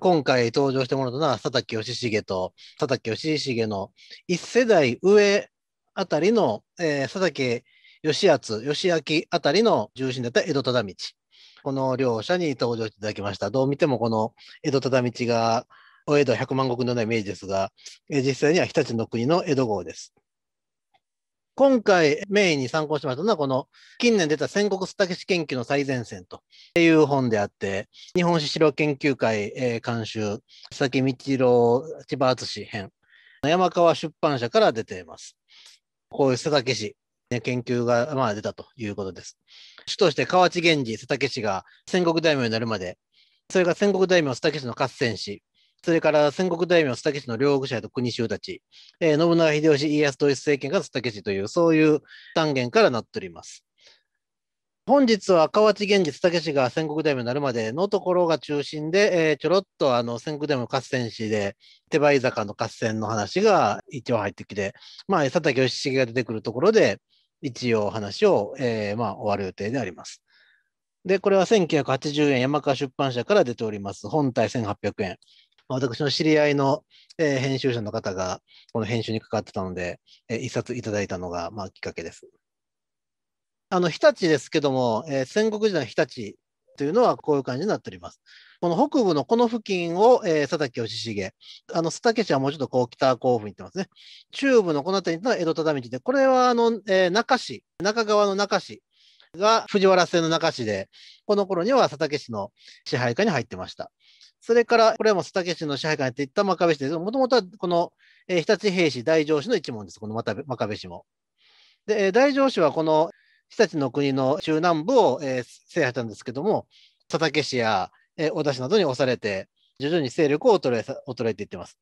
今回登場してもらったのは佐竹義重と佐竹義重の一世代上あたりの、えー、佐竹義厚、義明あたりの重心だった江戸忠道。この両者に登場していただきました。どう見てもこの江戸忠道がお江戸百万石のようなイメージですが、えー、実際には日立の国の江戸号です。今回メインに参考してもらったのは、この近年出た戦国スタケシ研究の最前線という本であって、日本史資料研究会、え監修、佐々木道郎千葉敦編、山川出版社から出ています。こういう佐竹氏、ね、研究が、まあ、出たということです。主として河内源氏、佐竹氏が戦国大名になるまで、それが戦国大名、佐竹氏の合戦史、それから戦国大名、須竹氏の両国者と国衆たち、えー、信長秀吉、家康統一政権が須竹氏という、そういう単元からなっております。本日は河内源氏、武氏が戦国大名になるまでのところが中心で、えー、ちょろっとあの戦国大名合戦史で、手羽坂の合戦の話が一応入ってきて、まあ、佐竹義重が出てくるところで、一応話を、えー、まあ、終わる予定であります。で、これは1980円、山川出版社から出ております。本体1800円。私の知り合いの、えー、編集者の方が、この編集に関わってたので、えー、一冊いただいたのが、まあ、きっかけです。あの、日立ですけども、えー、戦国時代の日立というのはこういう感じになっております。この北部のこの付近を、えー、佐竹義重。あの、佐竹市はもうちょっとこう北甲府に行ってますね。中部のこの辺りの江戸忠道で、これはあの、えー、中市、中川の中市が藤原製の中市で、この頃には佐竹市の支配下に入ってました。それから、これも佐須竹市の支配下にやっていった真壁市です。もともとはこの、えー、日立平氏大城市の一門です、この真壁市も。で、えー、大城市はこの日立の国の中南部を、えー、制覇したんですけども、佐竹市や、えー、小田市などに押されて、徐々に勢力を衰え衰えていってます。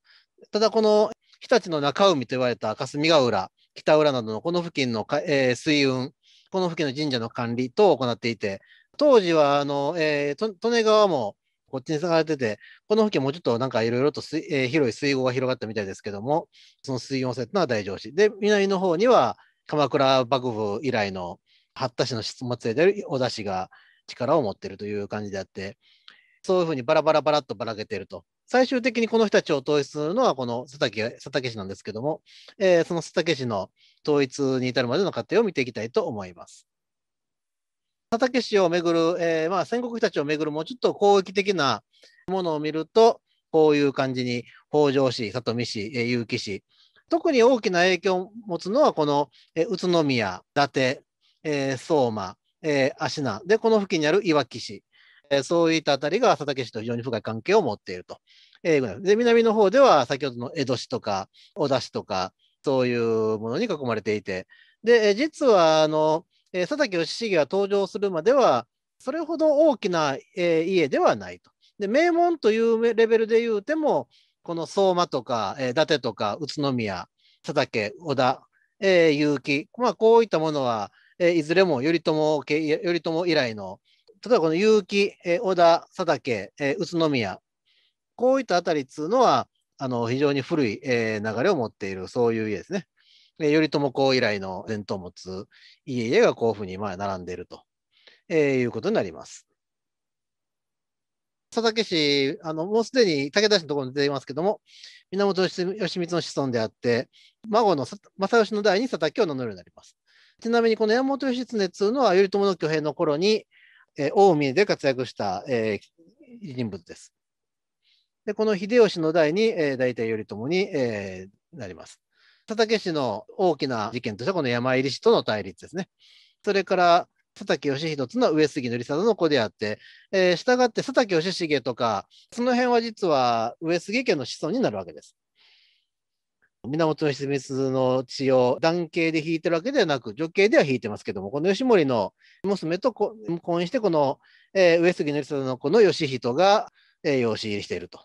ただ、この日立の中海と言われた霞ヶ浦、北浦などのこの付近の、えー、水運、この付近の神社の管理等を行っていて、当時はあの、えー、利根川もこっちに下がってて、この付近もうちょっとなんかいろいろと水、えー、広い水郷が広がったみたいですけども、その水温線というのは大城市。で、南の方には鎌倉幕府以来の八田市の質没である小田市が力を持っているという感じであって、そういうふうにバラバラバラっとばらけていると。最終的にこの人たちを統一するのはこの佐竹佐竹氏なんですけども、えー、その佐竹氏の統一に至るまでの過程を見ていきたいと思います。佐竹氏をめぐる、えー、まあ、戦国たちをめぐるもうちょっと攻撃的なものを見ると、こういう感じに北条氏、里見氏、えー、結城氏、特に大きな影響を持つのは、この、えー、宇都宮、伊達、えー、相馬、えー、芦名、で、この付近にあるいわき市、えー、そういったあたりが佐竹市と非常に深い関係を持っていると。えで南の方では先ほどの江戸市とか小田市とかそういうものに囲まれていてで実はあのえー、佐竹義重が登場するまでは、それほど大きな、えー、家ではないと。で、名門というレベルで言うても、この相馬とか、えー、伊達とか、宇都宮、佐竹、織田、えー、結城、まあ、こういったものは、えー、いずれも頼朝頼朝以来の、例えばこの結城、えー、織田、佐竹、えー、宇都宮、こういったあたりっついうのは、あの非常に古い、えー、流れを持っている、そういう家ですね。で頼朝公以来の伝統を持つ家々がこういうふうにまあ並んでいると、えー、いうことになります。佐竹氏、あのもうすでに武田氏のところに出ていますけども、源義満の子孫であって、孫の正義の代に佐竹を名乗るようになります。ちなみにこの山本義経というのは頼朝の挙兵の頃に、えー、大海で活躍した、えー、人物です。でこの秀吉の代に、えー、大体頼朝に、えー、なります。佐竹氏の大きな事件としては、この山入氏との対立ですね。それから、佐竹義弘との上杉則貞の子であって、えー、従って佐竹義重とか、その辺は実は上杉家の子孫になるわけです。源義満の血を男系で引いてるわけではなく、女系では引いてますけども、この義盛の娘と婚姻して、この、えー、上杉則貞の子の義人が、えー、養子入りしていると。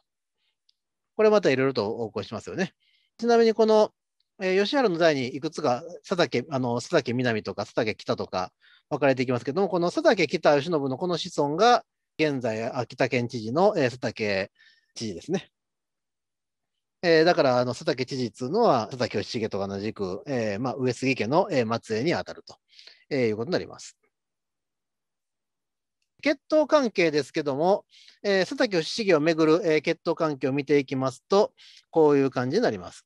これまたいろいろと横行しますよね。ちなみにこのえー、吉原の代にいくつか佐竹あの佐竹南とか佐竹北とか分かれていきますけども、この佐竹北義信のこの子孫が、現在、秋田県知事の、えー、佐竹知事ですね。えー、だからあの佐竹知事っていうのは、佐竹義重と同じく、えーまあ、上杉家の、えー、末裔にあたると、えー、いうことになります。血統関係ですけども、えー、佐竹義重をめぐる、えー、血統関係を見ていきますと、こういう感じになります。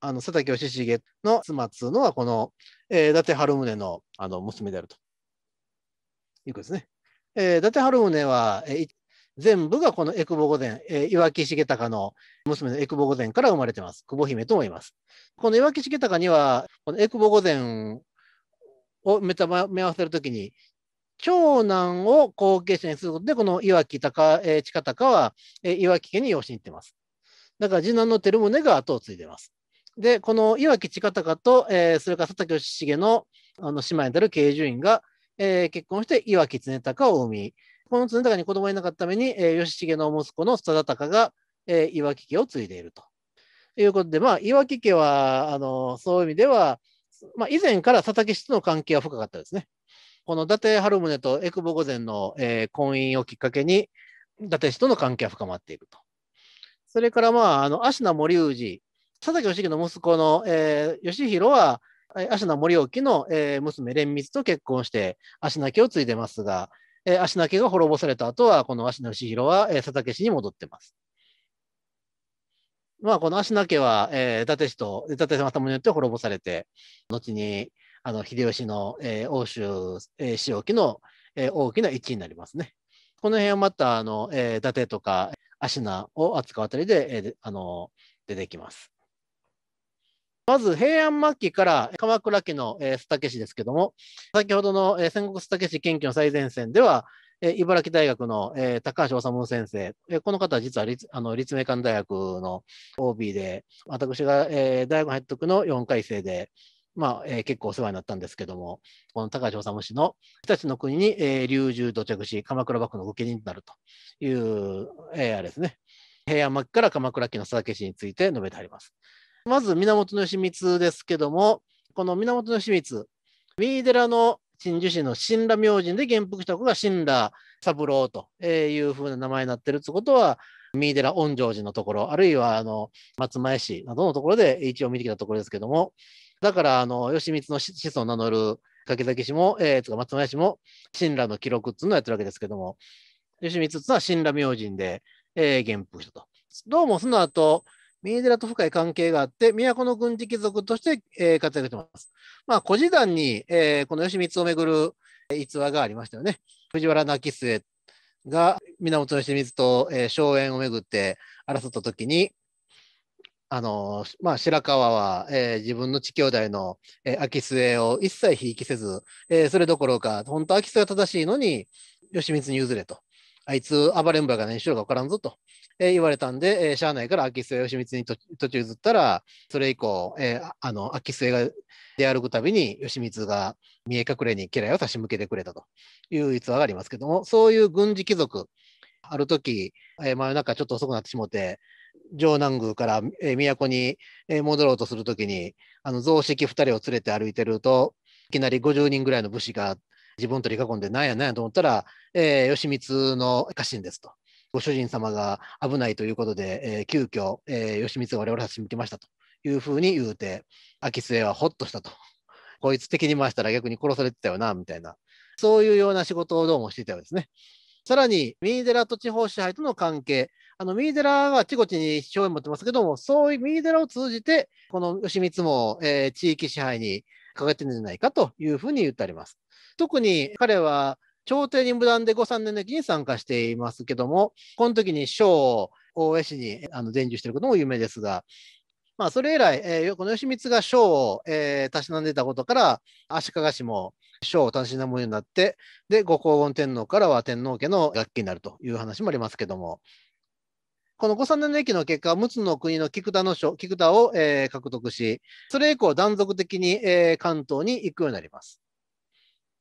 あの、佐竹義重の妻っつうのは、この、えー、伊達春宗のあの娘であると。いうことですね。えー、伊達春宗は、えー、全部がこの江久保御前、えー、岩木重隆の娘の江久保御前から生まれてます。久保姫と思います。この岩木重隆には、この江久保御前を目目合わせるときに、長男を後継者にすることで、この岩木高、えー、近高は、えー、岩木家に養子に行ってます。だから次男の照宗が後を継いでます。で、この岩城方かと、えー、それから佐竹義重のあの姉妹である慶寿院が、えー、結婚して岩城常隆を産み、この常隆に子供がいなかったために、えー、義重の息子の佐田隆が、えー、岩城家を継いでいると。いうことで、まあ、岩城家は、あの、そういう意味では、まあ、以前から佐竹氏との関係は深かったですね。この伊達春宗と江久保御前の、えー、婚姻をきっかけに、伊達氏との関係は深まっていると。それから、まあ、あの、芦名森氏佐々木義弘の息子の、えー、義弘は、芦名盛興の、えー、娘、蓮光と結婚して、芦名家を継いでますが、えー、芦名家が滅ぼされた後は、この芦名義弘は、えー、佐竹氏に戻ってます。まあ、この芦名家は、えー、伊達氏と伊達政宗によって滅ぼされて、後にあの秀吉の、えー、欧州、えー、使用の、えー、大きな一致になりますね。この辺はまたあの、えー、伊達とか芦名を扱うあたりで、えー、あの出てきます。まず平安末期から鎌倉家の須竹氏ですけども、先ほどの戦国須竹氏研究の最前線では、茨城大学の高橋治先生、この方は実は立あの立命館大学の OB で、私が大学入った時の4回生で、まあえー、結構お世話になったんですけども、この高橋治氏の日立の国に、えー、土着し、鎌倉幕府の御家人になるという、えー、あれですね、平安末期から鎌倉期の佐竹氏について述べてあります。まず源義満ですけども、この源義満、三井寺の真珠師の神羅明神で元服した子が神羅三郎というふうな名前になってるってことは、三井寺御成寺のところ、あるいはあの松前市などのところで一応見てきたところですけども、だからあの義満の子孫を名乗る柿崎氏も、えー、つか松前氏も神羅の記録っていうのをやってるわけですけども、義満っていうのは神羅明神で、えー、元服したと。どうもその後、三井寺と深い関係があって、都の軍事貴族として、えー、活躍しています。まあ、古事団に、えー、この義満をめぐる逸話がありましたよね。藤原泣末が源義満と、えー、荘園をめぐって争った時に、あのー、まあ、白河は、えー、自分の地兄弟の、えー、秋末を一切ひいきせず、えー、それどころか、本当秋末は正しいのに、義満に譲れと。あいつ暴れん坊やが何しろか分からんぞと。えー、言われたんで、えー、しゃあないから秋末義満に途中移ったら、それ以降、えー、あの秋末が出歩くたびに義満が見え隠れに家来を差し向けてくれたという逸話がありますけども、そういう軍事貴族、ある時、えー、真夜中ちょっと遅くなってしもて、城南宮から、えー、都に戻ろうとするときに、あの雑2人を連れて歩いてると、いきなり50人ぐらいの武士が自分取り囲んで、なんやなんやと思ったら、えー、義満の家臣ですと。ご主人様が危ないということで、えー、急遽、えー、吉光が我々はし見きましたというふうに言うて、秋末はほっとしたと。こいつ敵に回したら逆に殺されてたよな、みたいな。そういうような仕事をどうもしていたようですね。さらに、ミーデラと地方支配との関係。あの、ミーデラはあちこちに商を持ってますけども、そういうミーデラを通じて、この吉光も、えー、地域支配にかかってるんじゃないかというふうに言ってあります。特に彼は朝廷に無断で御三年の役に参加していますけども、この時に章を大江氏にあの伝授していることも有名ですが、まあ、それ以来、えー、この義満が章を、えー、たしなんでたことから、足利氏も章をたしなむようになって、で、ご皇厳天皇からは天皇家の楽器になるという話もありますけども、この御三年の役の結果、陸奥の国の菊田の書、菊田を、えー、獲得し、それ以降断続的に、えー、関東に行くようになります。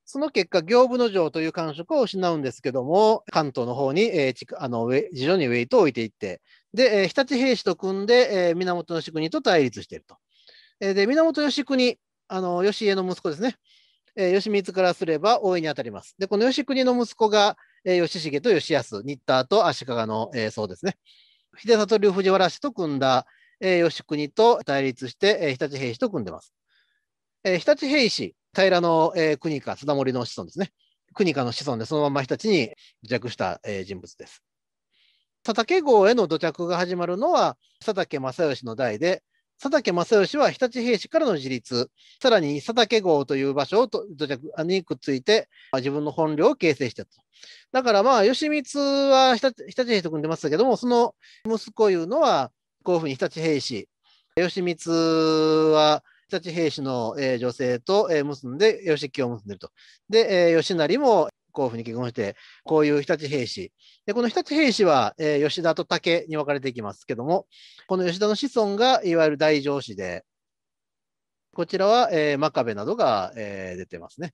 その結果、行部の城という感触を失うんですけども、関東の方に、えー、あの徐々にウェイトを置いていって、で、えー、日立兵士と組んで、えー、源義国と対立していると。えー、で、源義国、あの義家の息子ですね、えー、義光からすれば大いに当たります。で、この義国の息子が、えー、義重と義康、新田と足利の、えー、そうですね。秀里流藤原氏と組んだ、えー、義国と対立して、えー、日立兵士と組んでます。えー、日立兵士、平の、えー、国か貞森の子孫ですね。国かの子孫でそのまま日立に弱した、えー、人物です。佐竹郷への土着が始まるのは佐竹正義の代で、佐竹正義は日立兵士からの自立、さらに佐竹郷という場所を土着にくっついて、自分の本領を形成したと。だからまあ、義満は日立日立兵士と組んでましたけども、その息子いうのは、こういうふうに日立兵士、義満は日立兵士の、えー、女性と、えー、結んで、義経を結んでると。で、えー、義成も甲府に結婚して、こういう日立兵士。で、この日立兵士は、えー、吉田と竹に分かれていきますけども、この吉田の子孫がいわゆる大城司で、こちらは、えー、真壁などが、えー、出てますね。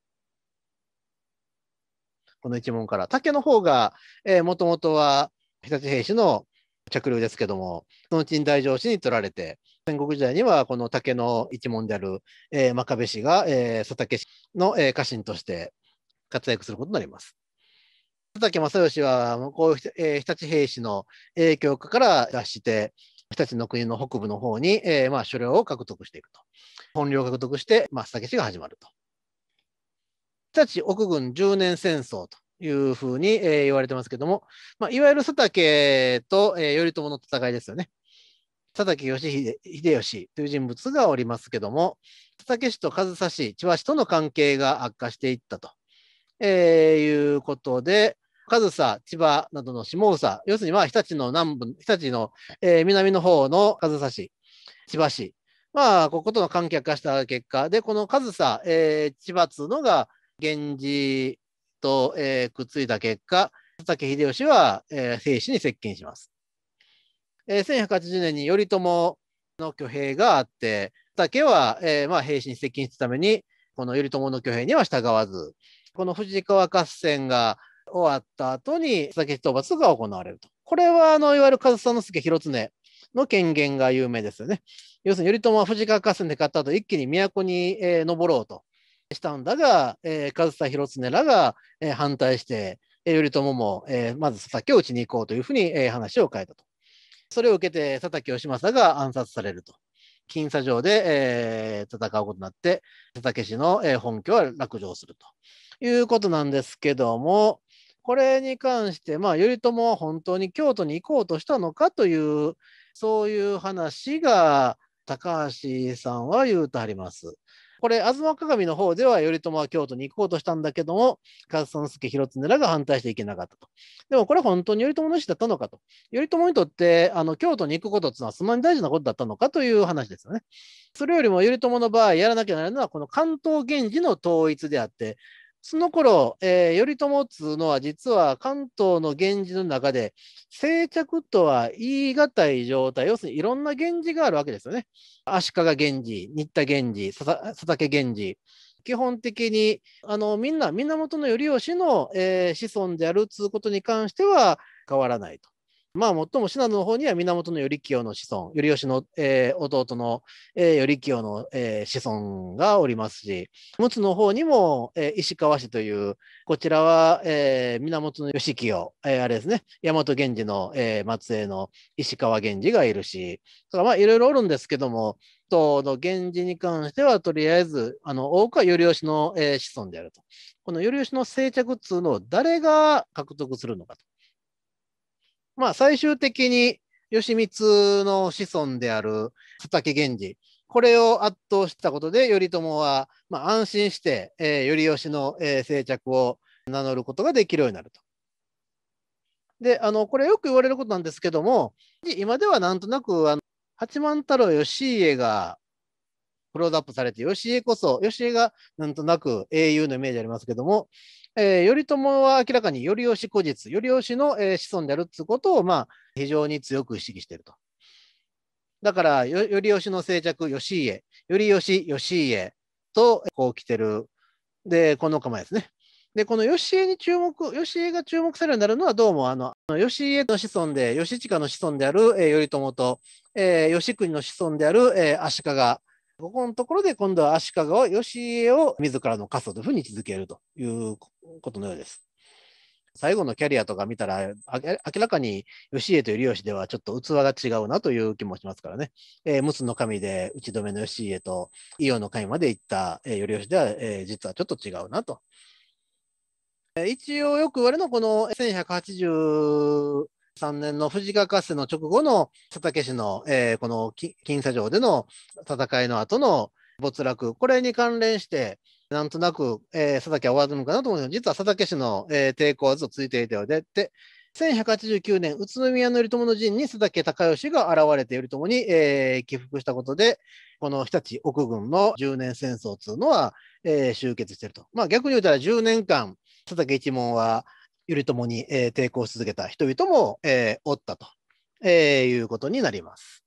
この一門から。竹の方が、えー、もともとは日立兵士の着流ですけども、そのうちに大城司に取られて、戦国時代にはこの竹の一門である、えー、真壁氏が、えー、佐竹氏の、えー、家臣として活躍することになります。佐竹正義は向こう、えー、日立兵士の影響下から脱して、日立の国の北部の方に、えーまあ、所領を獲得していくと。本領を獲得して、まあ、佐竹氏が始まると。日立奥軍10年戦争というふうに、えー、言われてますけども、まあ、いわゆる佐竹と、えー、頼朝の戦いですよね。佐竹義秀吉という人物がおりますけども、佐竹氏と上総氏、千葉氏との関係が悪化していったと、えー、いうことで、上総、千葉などの下総、要するにま日立の南部、日立の、えー、南の方の上総市、千葉市、まあ、こことの関係悪化した結果で、この上総、えー、千葉つのが源氏と、えー、くっついた結果、佐竹秀吉は、えー、正に接近します。えー、1180年に頼朝の挙兵があって、竹は、えー、まあ、兵士に接近するために、この頼朝の挙兵には従わず、この藤川合戦が終わった後に、木討伐が行われると。これは、あの、いわゆる上総介広常の権限が有名ですよね。要するに頼朝は藤川合戦で勝った後、一気に都に、えー、登ろうとしたんだが、えー、上総広常らが、えー、反対して、頼朝も、えー、まず佐々木を打ちに行こうというふうに、えー、話を変えたと。それを受けて佐竹義政が暗殺されると。金砂城で、えー、戦うことになって、佐竹氏の、えー、本拠は落城するということなんですけども、これに関して、まあ、頼朝は本当に京都に行こうとしたのかという、そういう話が高橋さんは言うとあります。これ、吾妻鏡の方では頼朝は京都に行こうとしたんだけども、勝孫助広常らが反対していけなかったと。でもこれ本当に頼朝の意思だったのかと。頼朝にとってあの京都に行くことっていうのはそんなに大事なことだったのかという話ですよね。それよりも頼朝の場合やらなきゃならないのはこの関東源氏の統一であって、その頃、えー、頼朝っつうのは実は関東の源氏の中で、静着とは言い難い状態、要するにいろんな源氏があるわけですよね。足利源氏、新田源氏、佐竹源氏。基本的にあのみんな源頼義の、えー、子孫であるっつうことに関しては変わらないと。まあ、もっとも信濃の方には源頼清の子孫、頼吉の、えー、弟の、えー、頼清の、えー、子孫がおりますし、陸奥の方にも、えー、石川氏という、こちらは、えー、源義清、えー、あれですね、大和源氏の、えー、末裔の石川源氏がいるし、だからまあ、いろいろおるんですけども、との源氏に関しては、とりあえず、あの、多くは頼吉の、えー、子孫であると。この頼吉の生着っつうのを誰が獲得するのかと。まあ、最終的に義満の子孫である佐竹源氏、これを圧倒したことで、頼朝は、まあ、安心して、えー、頼吉の、えー、静着を名乗ることができるようになると。で、あの、これよく言われることなんですけども、今ではなんとなく、あの八幡太郎義家がクローズアップされて、義家こそ、義家がなんとなく英雄のイメージありますけども、えー、頼朝は明らかに頼吉古実、頼吉の、えー、子孫であるっうことを、まあ、非常に強く意識していると。だから、頼吉の静寂、吉家、頼吉、吉家と、こう来てる。で、この構えですね。で、この吉家に注目、吉家が注目されるようになるのは、どうも、あの、吉家の子孫で、吉親の子孫である、えー、頼朝と、えー、吉国の子孫である、えー、足利ここのところで今度は足利を、義家を自らの家祖というふうに位置づけるということのようです。最後のキャリアとか見たら、明らかに義家と頼義ではちょっと器が違うなという気もしますからね。えー、陸奥の神で打ち止めの義家と伊予の神まで行った、え頼義では、えー、実はちょっと違うなと。え一応よく言われるのはこの1180 3年の藤川合戦の直後の佐竹氏の、えー、この金砂城での戦いの後の没落、これに関連して、なんとなく、えー、佐竹は終わるのかなと思うんですが、実は佐竹氏の、えー、抵抗はずっと続いていたようで、で1189年、宇都宮の頼朝の陣に佐竹隆義が現れて頼朝に、えー、起伏したことで、この日立奥軍の10年戦争というのは、えー、終結していると。まあ逆に言うたら10年間、佐竹一門は頼朝に、えー、抵抗し続けた人々も、えー、おったと、えー、いうことになります。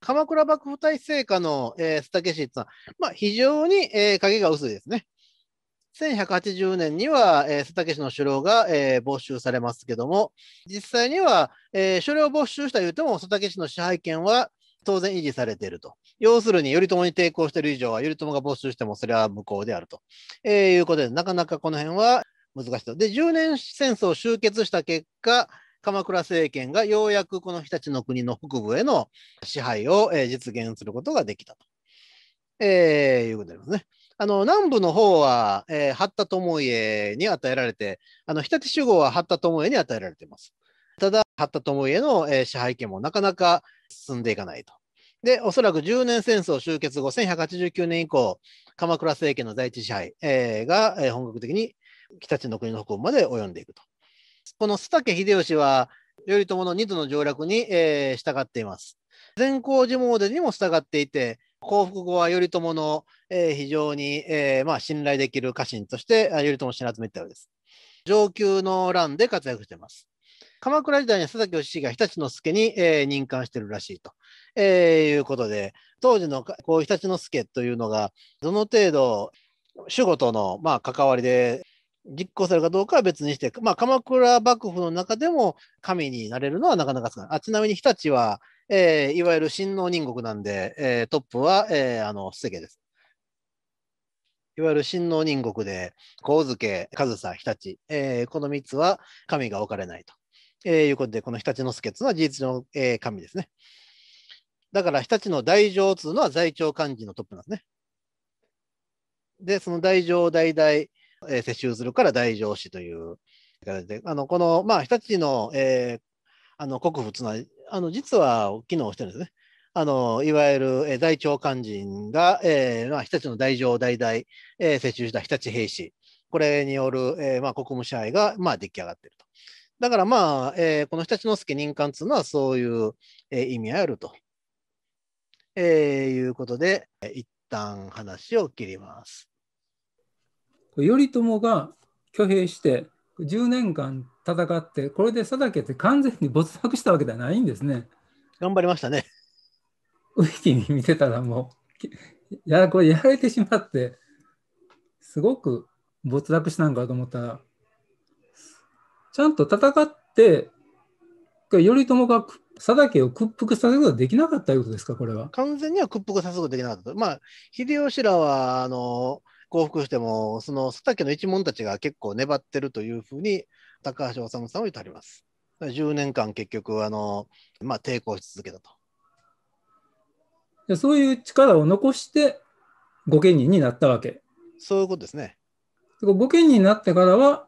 鎌倉幕府体制下の、佐須竹氏というのは、まあ、非常に、えー、影が薄いですね。1180年には、佐須竹氏の首領が、えー、没収されますけども、実際には、えー、首領没収したいうても、須竹氏の支配権は当然維持されていると。要するに、頼朝に抵抗している以上は、頼朝が没収してもそれは無効であると、えー、いうことで、なかなかこの辺は難しと。で、10年戦争を終結した結果、鎌倉政権がようやくこの日立の国の北部への支配を、えー、実現することができたと、えー、いうことですね。あの南部の方は、えー、八田智家に与えられて、あの日立守護は八田智家に与えられています。ただ、八田智家の、えー、支配権もなかなか進んでいかないと。で、おそらく10年戦争終結後、1189年以降、鎌倉政権の在地支配、えー、が、えー、本格的に北地の国の北部まで及んでいくと。この須竹秀吉は、頼朝の二度の上洛に、えー、従っています。善光寺詣にも従っていて、降伏後は頼朝の、えー、非常に、えーまあ、信頼できる家臣として頼朝をら集めたようです。上級の乱で活躍しています。鎌倉時代に佐々木義が日立の助に、えー、任官してるらしいと、えー、いうことで、当時のこう日立の助というのが、どの程度、守護との、まあ、関わりで実行されるかどうかは別にして、まあ、鎌倉幕府の中でも神になれるのはなかなか少ない。あちなみに日立は、えー、いわゆる親王人国なんで、えー、トップは、えー、あの世家です。いわゆる親王人国で、神津家、上総、日立、えー、この3つは神が置かれないと、えー、いうことで、この日立之助というのは事実の、えー、神ですね。だから日立の大乗というのは在庁幹事のトップなんですね。で、その大乗大々、えー、世襲するから大上司という形で、あのこの、まあ、日立の,、えー、あの国府つなあの実は機能してるんですね。あのいわゆる、えー、大長官人が、えーまあ、日立の大上代々、えー、接収した日立兵士、これによる、えーまあ、国務支配が、まあ、出来上がっていると。だからまあ、えー、この日立之助任官というのはそういう、えー、意味あると、えー、いうことで、え一旦話を切ります。頼朝が挙兵して10年間戦ってこれで佐竹って完全に没落したわけではないんですね。頑張りましたね。ウィキに見てたらもうやこれやられてしまってすごく没落したんかと思ったらちゃんと戦って頼朝が佐竹を屈服させることはできなかったということですか、これは。完全には屈服させることはできなかった。まあ、秀吉らは、あの、降伏しても、その佐竹の一門たちが結構粘ってるというふうに、高橋治さんは言ってあります。10年間結局あの、まあ、抵抗し続けたと。そういう力を残して、御家人になったわけ。そういうことですね。御家人になってからは、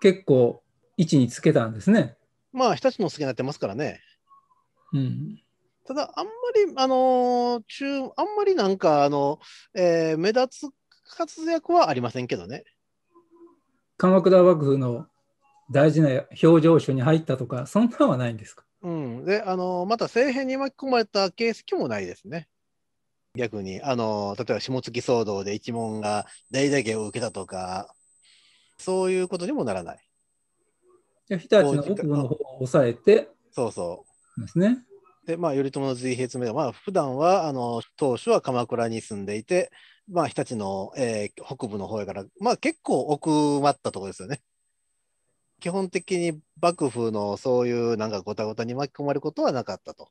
結構位置につけたんですね。まあ、日立の助になってますからね。うん、ただ、あんまり、あの中、あんまりなんか、あの、えー、目立つ活躍はありませんけどね。鎌倉幕府の大事な表情書に入ったとか、そんなんはないんですかうん、であのまた政変に巻き込まれた形跡もないですね。逆にあの例えば下月騒動で一門が大打撃を受けたとかそういうことにもならない。じゃ日立の奥の方を抑えてそうそうですね。でまあ頼朝の随筆目は、まあ普段はあの当初は鎌倉に住んでいてまあ、日立の、えー、北部の方やから、まあ、結構奥まったところですよね。基本的に幕府のそういうなんかごたごたに巻き込まれることはなかったと。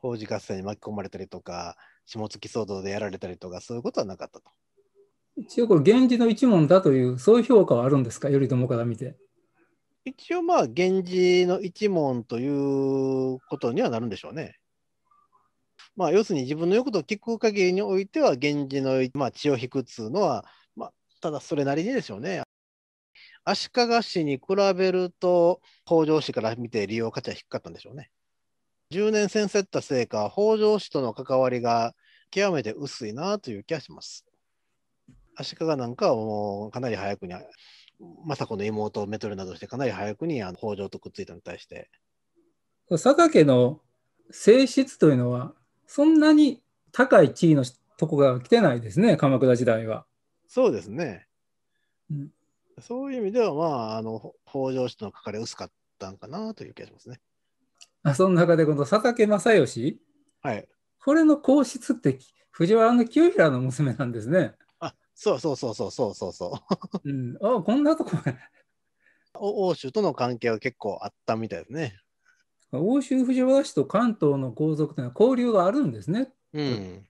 工事合戦に巻き込まれたりとか、下月騒動でやられたりとか、そういうことはなかったと。一応、これ、源氏の一門だという、そういう評価はあるんですか、頼朝から見て。一応、まあ、源氏の一門ということにはなるんでしょうね。まあ、要するに自分の欲と聞く限りにおいては、源氏の、まあ、血を引くっつうのは、まあ、ただそれなりにでしょうね。足利氏に比べると、北条氏から見て利用価値は低かったんでしょうね。10年戦せったせいか、北条氏との関わりが極めて薄いなという気がします。足利なんかはもうかなり早くに、政子の妹をめとるなどして、かなり早くにあの北条とくっついたのに対して。佐賀家の性質というのはそんなに高い地位のとこが来てないですね、鎌倉時代は。そうですね。うん、そういう意味では、まあ、あの北条氏との関わり薄かったんかなという気がしますね。あその中で、この佐竹正義、はい、これの皇室って藤原の清平の娘なんですね。あそうそうそうそうそうそうそう。うん、あこんなとこ 欧州との関係は結構あったみたいですね。欧州藤原氏と関東の皇族というのは交流があるんですね。うん、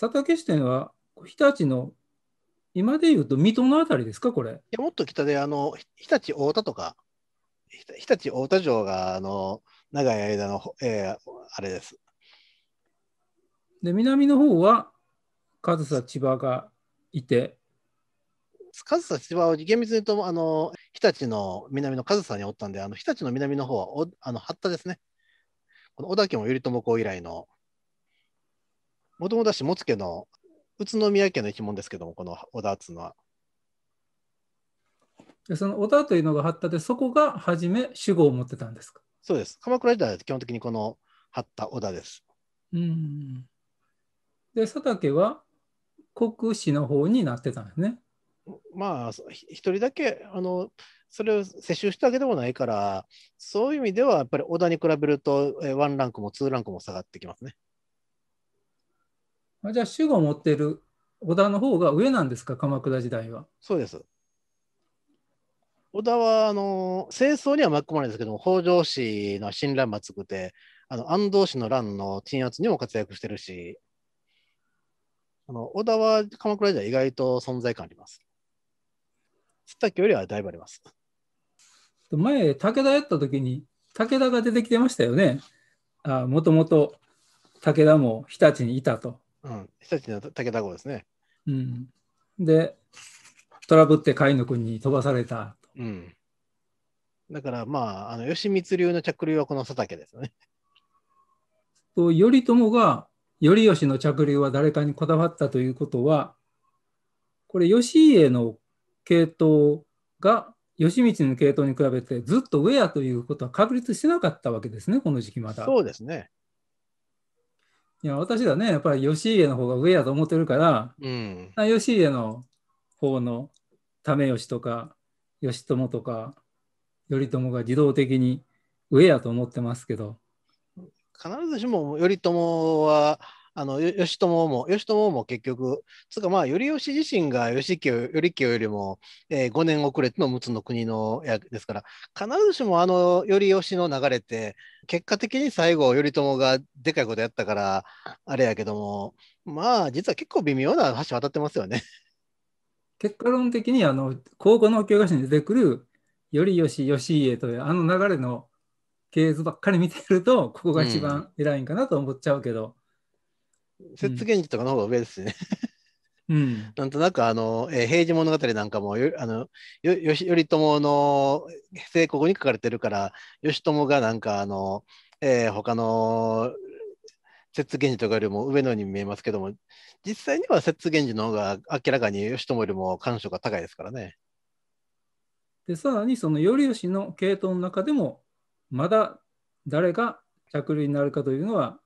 佐竹支店は日立の今でいうと水戸のあたりですか、これ。いやもっと北であの日立太田とか日立太田城があの長い間の、えー、あれです。で南の方は上総千葉がいて上総千葉は厳密に言うと、あの、日立の南の上総におったんで、あの、日立の南の方はお、あの、八田ですね。この小田家も頼朝公以来の、もともとし、もつ家の、宇都宮家の一門ですけども、この小田っつうのは。でその小田というのが八田で、そこが初め主語を持ってたんですかそうです。鎌倉時代は基本的にこの八田、小田です。うん。で、佐竹は国司の方になってたんですね。まあ、一人だけ、あの、それを接種したわけでもないから、そういう意味では、やっぱり小田に比べると、ワンランクもツーランクも下がってきますね。じゃあ、主語を持っている小田の方が上なんですか、鎌倉時代は。そうです。小田は、あの、戦争には巻き込まれるんですけども、北条氏の親鸞末くて、あの安藤氏の乱の鎮圧にも活躍してるし、あの小田は鎌倉時代意外と存在感あります。釣った距離はだいぶあります。前、武田やった時に、武田が出てきてましたよね。あもともと武田も日立にいたと。うん、日立の武田号ですね。うん、で、トラブって甲斐の国に飛ばされた。うん、だからまあ、あの吉光流の着流はこの佐竹ですよね。と頼朝が頼義の着流は誰かにこだわったということは、これ、義家の系統が義満の系統に比べてずっと上やということは確立してなかったわけですね、この時期まだ。そうですね。いや、私はね、やっぱり義家の方が上やと思ってるから、うん、義家の方の為義とか義朝とか頼朝が自動的に上やと思ってますけど。必ずしも頼朝はあの義朝も義朝も結局つかまあ頼義自身が義清頼清よりも、えー、5年遅れての陸奥の国の役ですから必ずしもあの頼義の流れって結果的に最後頼朝がでかいことやったからあれやけどもまあ実は結構微妙な橋渡ってますよね。結果論的にあの高校の教科書に出てくる頼義義家というあの流れの系図ばっかり見てるとここが一番偉いんかなと思っちゃうけど、雪原とかの方が上ですね。うん、なんとなくあの、えー、平治物語なんかもよあのよよし頼朝の成功に書かれてるから義朝がなんかあの、えー、他の雪源氏とかよりも上のように見えますけども実際には雪源氏の方が明らかに義朝よりも感触が高いですからね。でさらにその頼義の系統の中でもまだ誰が着類になるかというのは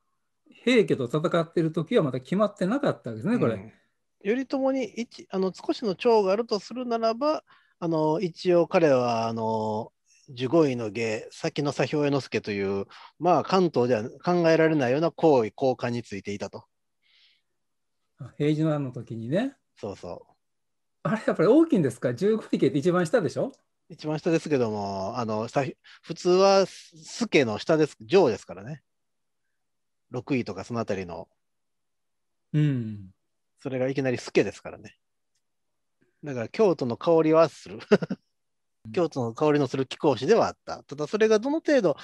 平家と戦っている時はまた決まってなかったですね、これ。うん、頼朝に一あの少しの長があるとするならばあの一応彼はあの15位の下、先の左兵衛之助というまあ関東では考えられないような行為交換についていたと。平治のあの時にね。そうそう。あれやっぱり大きいんですか15位芸って一番下でしょ一番下ですけどもあの普通は助の下です上ですからね。6位とかそのあたりの、うん、それがいきなりスケですからね。だから京都の香りはする。京都の香りのする貴公子ではあった。ただそれがどの程度、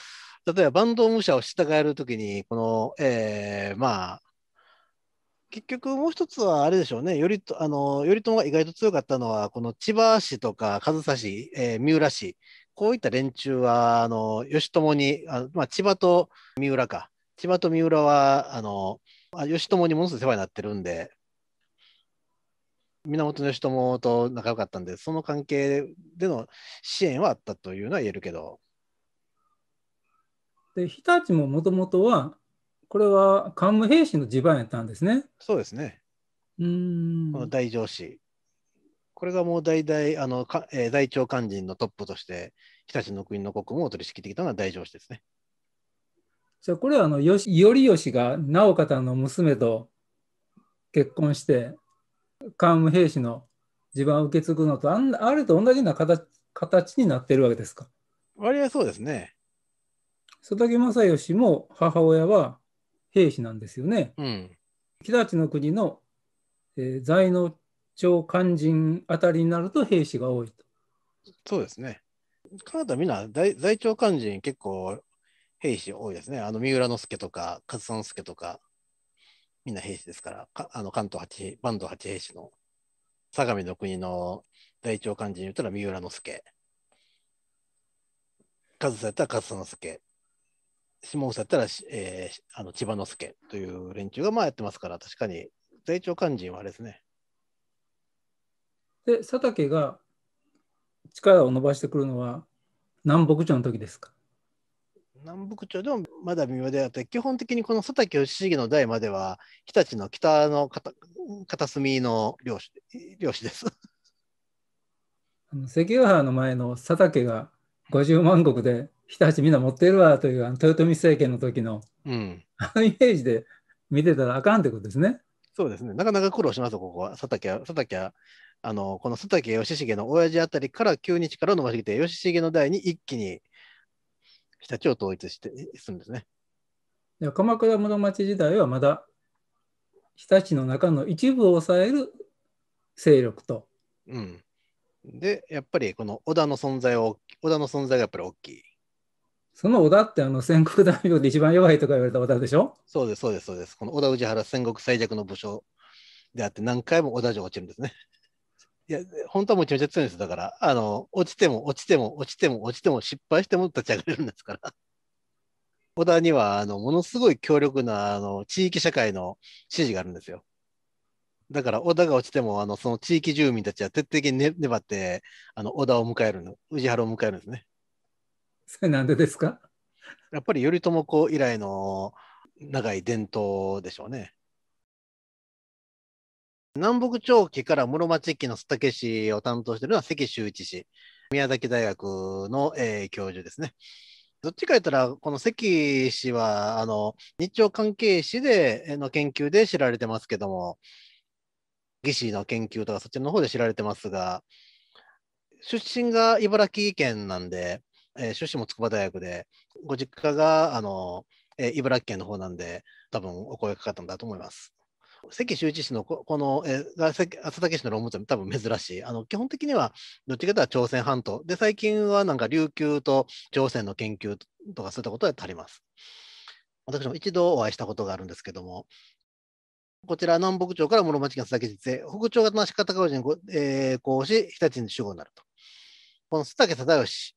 例えば坂東武者を従えるときに、この、えー、まあ、結局もう一つはあれでしょうね、頼あの頼朝が意外と強かったのは、この千葉市とか上総市、えー、三浦市、こういった連中は、あの義朝にあ、まあ、千葉と三浦か、千葉と三浦は、あの、義朝にものすごい世話になってるんで、源義朝と仲良かったんで、その関係での支援はあったというのは言えるけど。で、日立ももともとは、これは桓武平氏の地盤やったんですね。そうですね。うんこの大上司。これがもう大体、あのかえー、大長官人のトップとして、日立の国の国務を取り仕切ってきたのが大上司ですね。じゃあこれはあのよし頼義が直方の娘と結婚して桓武平氏の地盤を受け継ぐのとあんあれと同じような形形になってるわけですか。割合そうですね。佐竹正義も母親は兵士なんですよね。うん、北地の国の、えー、在能町肝人あたりになると兵士が多いと。そうですね。カナダみんな在在庁肝結構兵士多いですね。あの、三浦之助とか、上総介とか、みんな兵士ですから、かあの関東八、坂東八兵士の、相模の国の大長官人に言ったら三浦之助。上総やったら上総之助。下総やったら、えー、あの千葉之助という連中がまあやってますから、確かに、大長官人はあれですね。で、佐竹が力を伸ばしてくるのは南北朝の時ですか南北朝でもまだ微妙であって、基本的にこの佐竹義重の代までは、日立の北の片隅の漁師漁師です。あの関ヶ原の前の佐竹が50万石で日立みんな持ってるわというあの豊臣政権の時の、うん、あ のイメージで見てたらあかんってことですね。そうですね。なかなか苦労しますここは。佐竹は、佐竹は、あの、この佐竹義重の親父あたりから急に力を伸ばしてきて、義重の代に一気に日立を統一してするんですね。鎌倉室町時代はまだ日立の中の一部を抑える勢力と。うん、でやっぱりこの織田の存在を織田の存在がやっぱり大きい。その織田ってあの戦国大名で一番弱いとか言われた織田でしょそうですそうですそうです。この織田氏原戦国最弱の武将であって何回も織田城落ちるんですね。いや、本当はもうちゃめ強いんですだから、あの、落ちても落ちても落ちても落ちても失敗しても立ち上がれるんですから。小田には、あの、ものすごい強力な、あの、地域社会の支持があるんですよ。だから、小田が落ちても、あの、その地域住民たちは徹底的に、ね、粘って、あの、小田を迎えるの、宇治原を迎えるんですね。それなんでですかやっぱり頼朝公以来の長い伝統でしょうね。南北朝期から室町期の須竹市を担当しているのは関周一氏、宮崎大学の、えー、教授ですね。どっちか言ったら、この関氏は、あの、日朝関係史での研究で知られてますけども、技師の研究とかそっちの方で知られてますが、出身が茨城県なんで、えー、出身も筑波大学で、ご実家が、あの、えー、茨城県の方なんで、多分お声かかったんだと思います。関周一氏のこの、えー、浅竹氏の論文って多分珍しい。あの基本的には、どっちかというと朝鮮半島。で、最近はなんか琉球と朝鮮の研究とかそういったことは足ります。私も一度お会いしたことがあるんですけども、こちら南北朝から室町県佐竹氏で、北朝が東方川人に、えー、行し、日立に主語になると。この須竹忠義。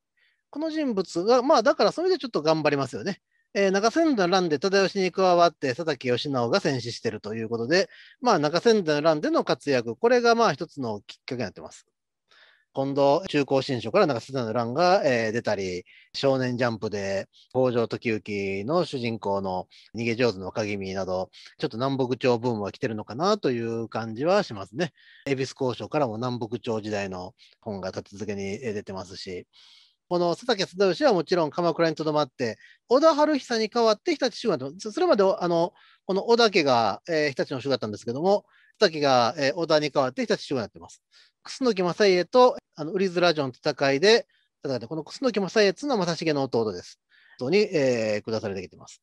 この人物が、まあだからそれでちょっと頑張りますよね。えー、中仙台の乱で忠吉に加わって佐竹義直が戦死しているということで、まあ、中仙台の乱での活躍、これがまあ一つのきっかけになってます。今度、中高新書から中千田の乱が、えー、出たり、少年ジャンプで北条時行の主人公の逃げ上手の影見など、ちょっと南北朝ブームは来てるのかなという感じはしますね。恵比寿交渉からも南北朝時代の本が立て続けに出てますし、この佐竹忠義はもちろん鎌倉にとどまって、織田晴久に代わって日立集団と、それまであのこの織田家が、えー、日立の主だったんですけども、佐竹が、えー、織田に代わって日立集団になってます。楠木正家とあのウリズラ城の戦いで、戦いでこの楠木正家というのは正成の弟です。に、えー、下されてきてます。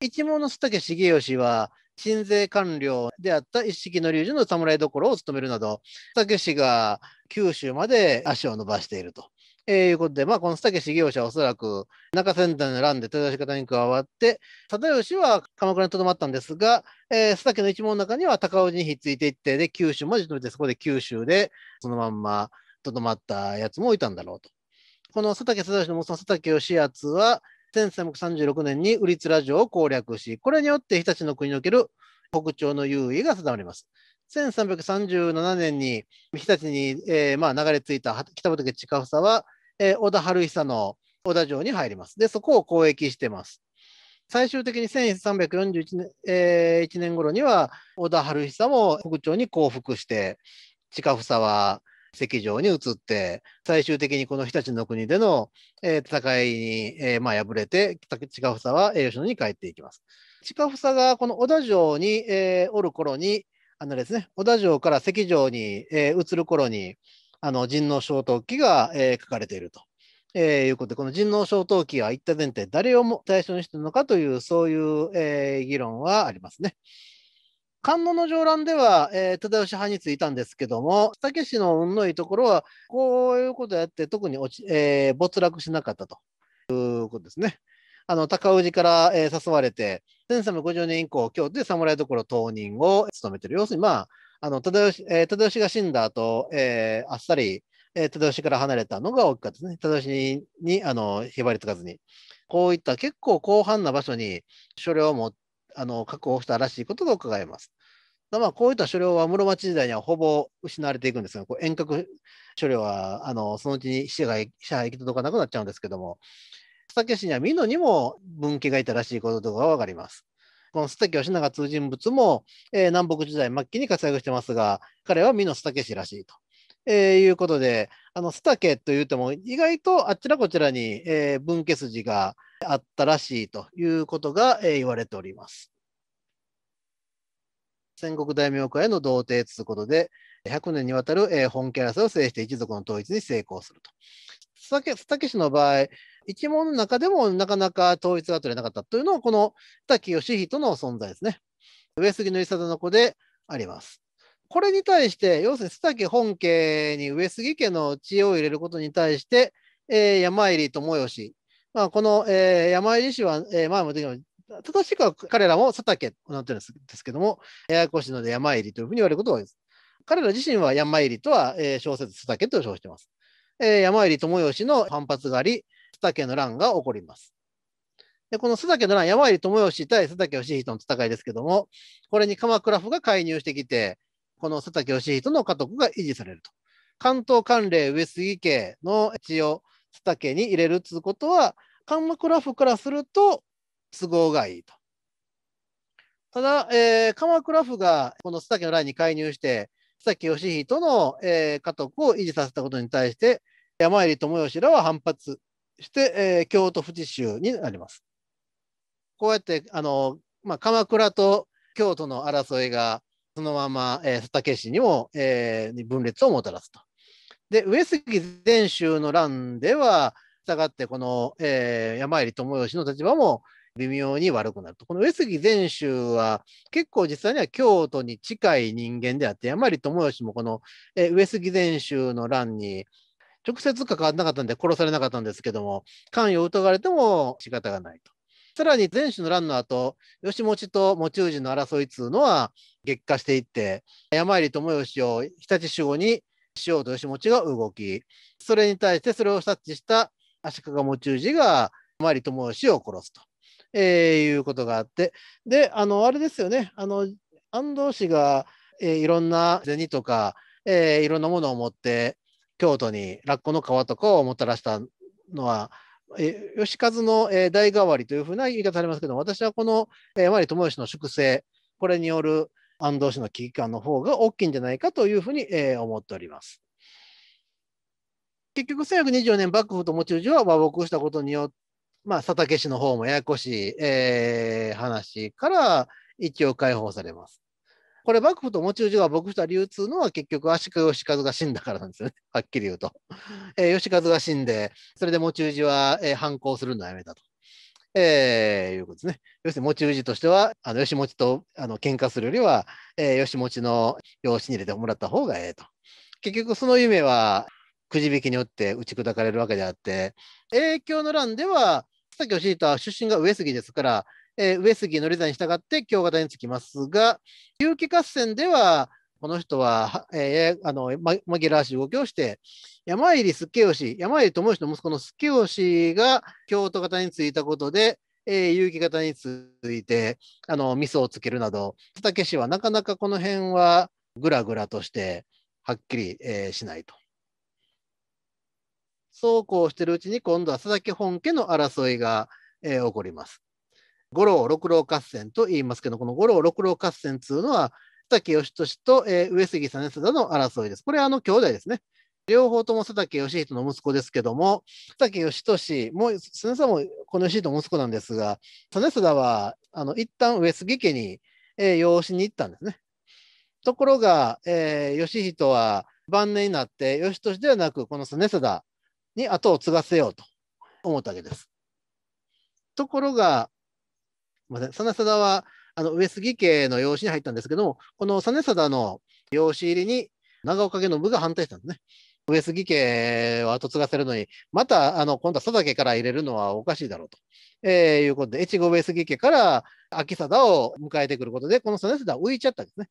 一門の佐竹重義は、鎮西官僚であった一式の龍樹の侍所を務めるなど、佐竹氏が九州まで足を伸ばしていると。えー、いうことで、まあ、この佐竹修行者はおそらく中仙台の乱で出し方に加わって、貞義は鎌倉にとどまったんですが、えー、佐竹の一門の中には高尾にひっついていって、で、九州まで止めて、そこで九州でそのまんまとどまったやつもいたんだろうと。この佐竹貞義の元の佐竹義敦は、1336年に瓜津ラ城を攻略し、これによって日立の国における北朝の優位が定まります。1337年に日立に、えーまあ、流れ着いた北畠近房はえー、小田春久の小田城に入ります。で、そこを攻撃してます。最終的に1341年,、えー、年頃には小田春久も北朝に降伏して近房は石城に移って最終的にこの日立の国での、えー、戦いに、えーまあ、敗れて近房は吉野に帰っていきます。近房がこの小田城に、えー、おる頃にあのですね、小田城から関城に、えー、移る頃に、あの人脳小頭器が、えー、書かれていると。えー、いうことで、この人脳小頭器は一体前提、誰をも対象にしているのかという、そういう、えー、議論はありますね。観音の上覧では、えー、忠義派についたんですけども、武氏の運のいいところは、こういうことをやって、特に落ち、えー、没落しなかったということですね。あの高氏から、えー、誘われて、1350年以降、京都で侍所当人を務めている。要するに、まあ、あの忠義え忠義が死んだ後、えー、あっさり、えー、忠義から離れたのが大きかったですね。忠義にあのひばりつかずに。こういった結構広範な場所に所領もあの確保したらしいことが伺えます。まあ、こういった所領は室町時代にはほぼ失われていくんですが、こう遠隔所領はあのそのうちに支配支配行き届かなくなっちゃうんですけども、佐竹市には美濃にも分家がいたらしいこととかが分かります。この須竹義長と人物も、えー、南北時代末期に活躍してますが、彼は美濃須竹氏らしいと。えー、いうことで、あの、ス竹というても、意外とあちらこちらに、えー、分家筋があったらしいということが、えー、言われております。戦国大名家への同定ということで、100年にわたる、えー、本家争いを制して一族の統一に成功すると。佐竹、たの場合、一門の中でもなかなか統一が取れなかったというのは、この竹義人の存在ですね。上杉の伊佐の子であります。これに対して、要するに須竹本家に上杉家の知恵を入れることに対して、えー、山入智義、まあ、この、えー、山入氏は、えー、前も出てきま正しくは彼らも佐竹となってるんですけども、ややこしいので山入というふうに言われることが多いです。彼ら自身は山入とは、えー、小説佐竹と称しています。えー、山入智義の反発があり、須竹の乱が起こります。でこの須竹の乱、山入智義対須竹義人の戦いですけども、これに鎌倉府が介入してきて、この須竹義人の家督が維持されると。関東関連上杉家の血を須竹に入れるということは、鎌倉府からすると都合がいいと。ただ、えー、鎌倉府がこの須竹の乱に介入して、崎義人の、えー、家督を維持させたことに対して、山入智義らは反発して、えー、京都府知州になります。こうやって、あの、まあ、鎌倉と京都の争いが、そのまま、えー、佐竹氏にも、えー、分裂をもたらすと。で、上杉禅宗の乱では、従ってこの、えー、山入智義の立場も微妙に悪くなると。この上杉禅宗は結構実際には京都に近い人間であって、山里智義もこの上杉禅宗の乱に直接関わらなかったんで殺されなかったんですけども、関与を疑われても仕方がないと。さらに禅宗の乱の後、吉持と持中人の争いとつうのは激化していって、山入智義を日立守護にしようと吉持が動き、それに対してそれを察知した足利持中寺が山入智義を殺すと。えー、いうことがあって、で、あの、あれですよね、あの、安藤氏が、えー、いろんな銭とか、えー、いろんなものを持って、京都にラッコの皮とかをもたらしたのは、えー、吉和の、えー、代替わりというふうな言い方されますけど、私はこの、えー、マリ友義の粛清、これによる安藤氏の危機感の方が大きいんじゃないかというふうに、えー、思っております。結局1924年幕府と持ち主は和睦したことによっまあ、佐竹氏の方もややこしい、えー、話から一応解放されます。これ、幕府と持ち主が僕した理由うのは結局、足利義和が死んだからなんですよね。はっきり言うと。えー、義和が死んで、それで持ち主は、えー、反抗するのはやめたと。えー、いうことですね。要するに、持ち主としては、あの、義持と、あの、喧嘩するよりは、えー、義持の養子に入れてもらった方がええと。結局、その夢は、くじ引きによって打ち砕かれるわけであって、影響の欄では、さっき教えた出身が上杉ですから、えー、上杉則座に従って京方につきますが、有機合戦では、この人は、えー、あの紛らわしい動きをして、山入助義、山入友義の息子の助義が京都方についたことで、えー、有機方についてあのミスをつけるなど、佐竹氏はなかなかこの辺はぐらぐらとしてはっきり、えー、しないと。そうこうしてるうちに今度は佐々木本家の争いが、えー、起こります。五郎六郎合戦と言いますけど、この五郎六郎合戦というのは、佐竹義俊と、え上杉実貞の争いです。これはあの兄弟ですね。両方とも佐竹義人の息子ですけども、佐竹義俊も、実貞もこの義人の息子なんですが、実貞はあの一旦上杉家に、えー、養子に行ったんですね。ところが、えー、義人は晩年になって、義俊ではなく、この実貞に後を継がせようと思ったわけです。ところが、真田はあの上杉家の養子に入ったんですけども、この実貞の養子入りに長岡家の部が反対したんですね。上杉家を後継がせるのに、またあの今度は佐竹から入れるのはおかしいだろうと、えー、いうことで、越後上杉家から秋貞を迎えてくることで、この実貞は浮いちゃったんですね。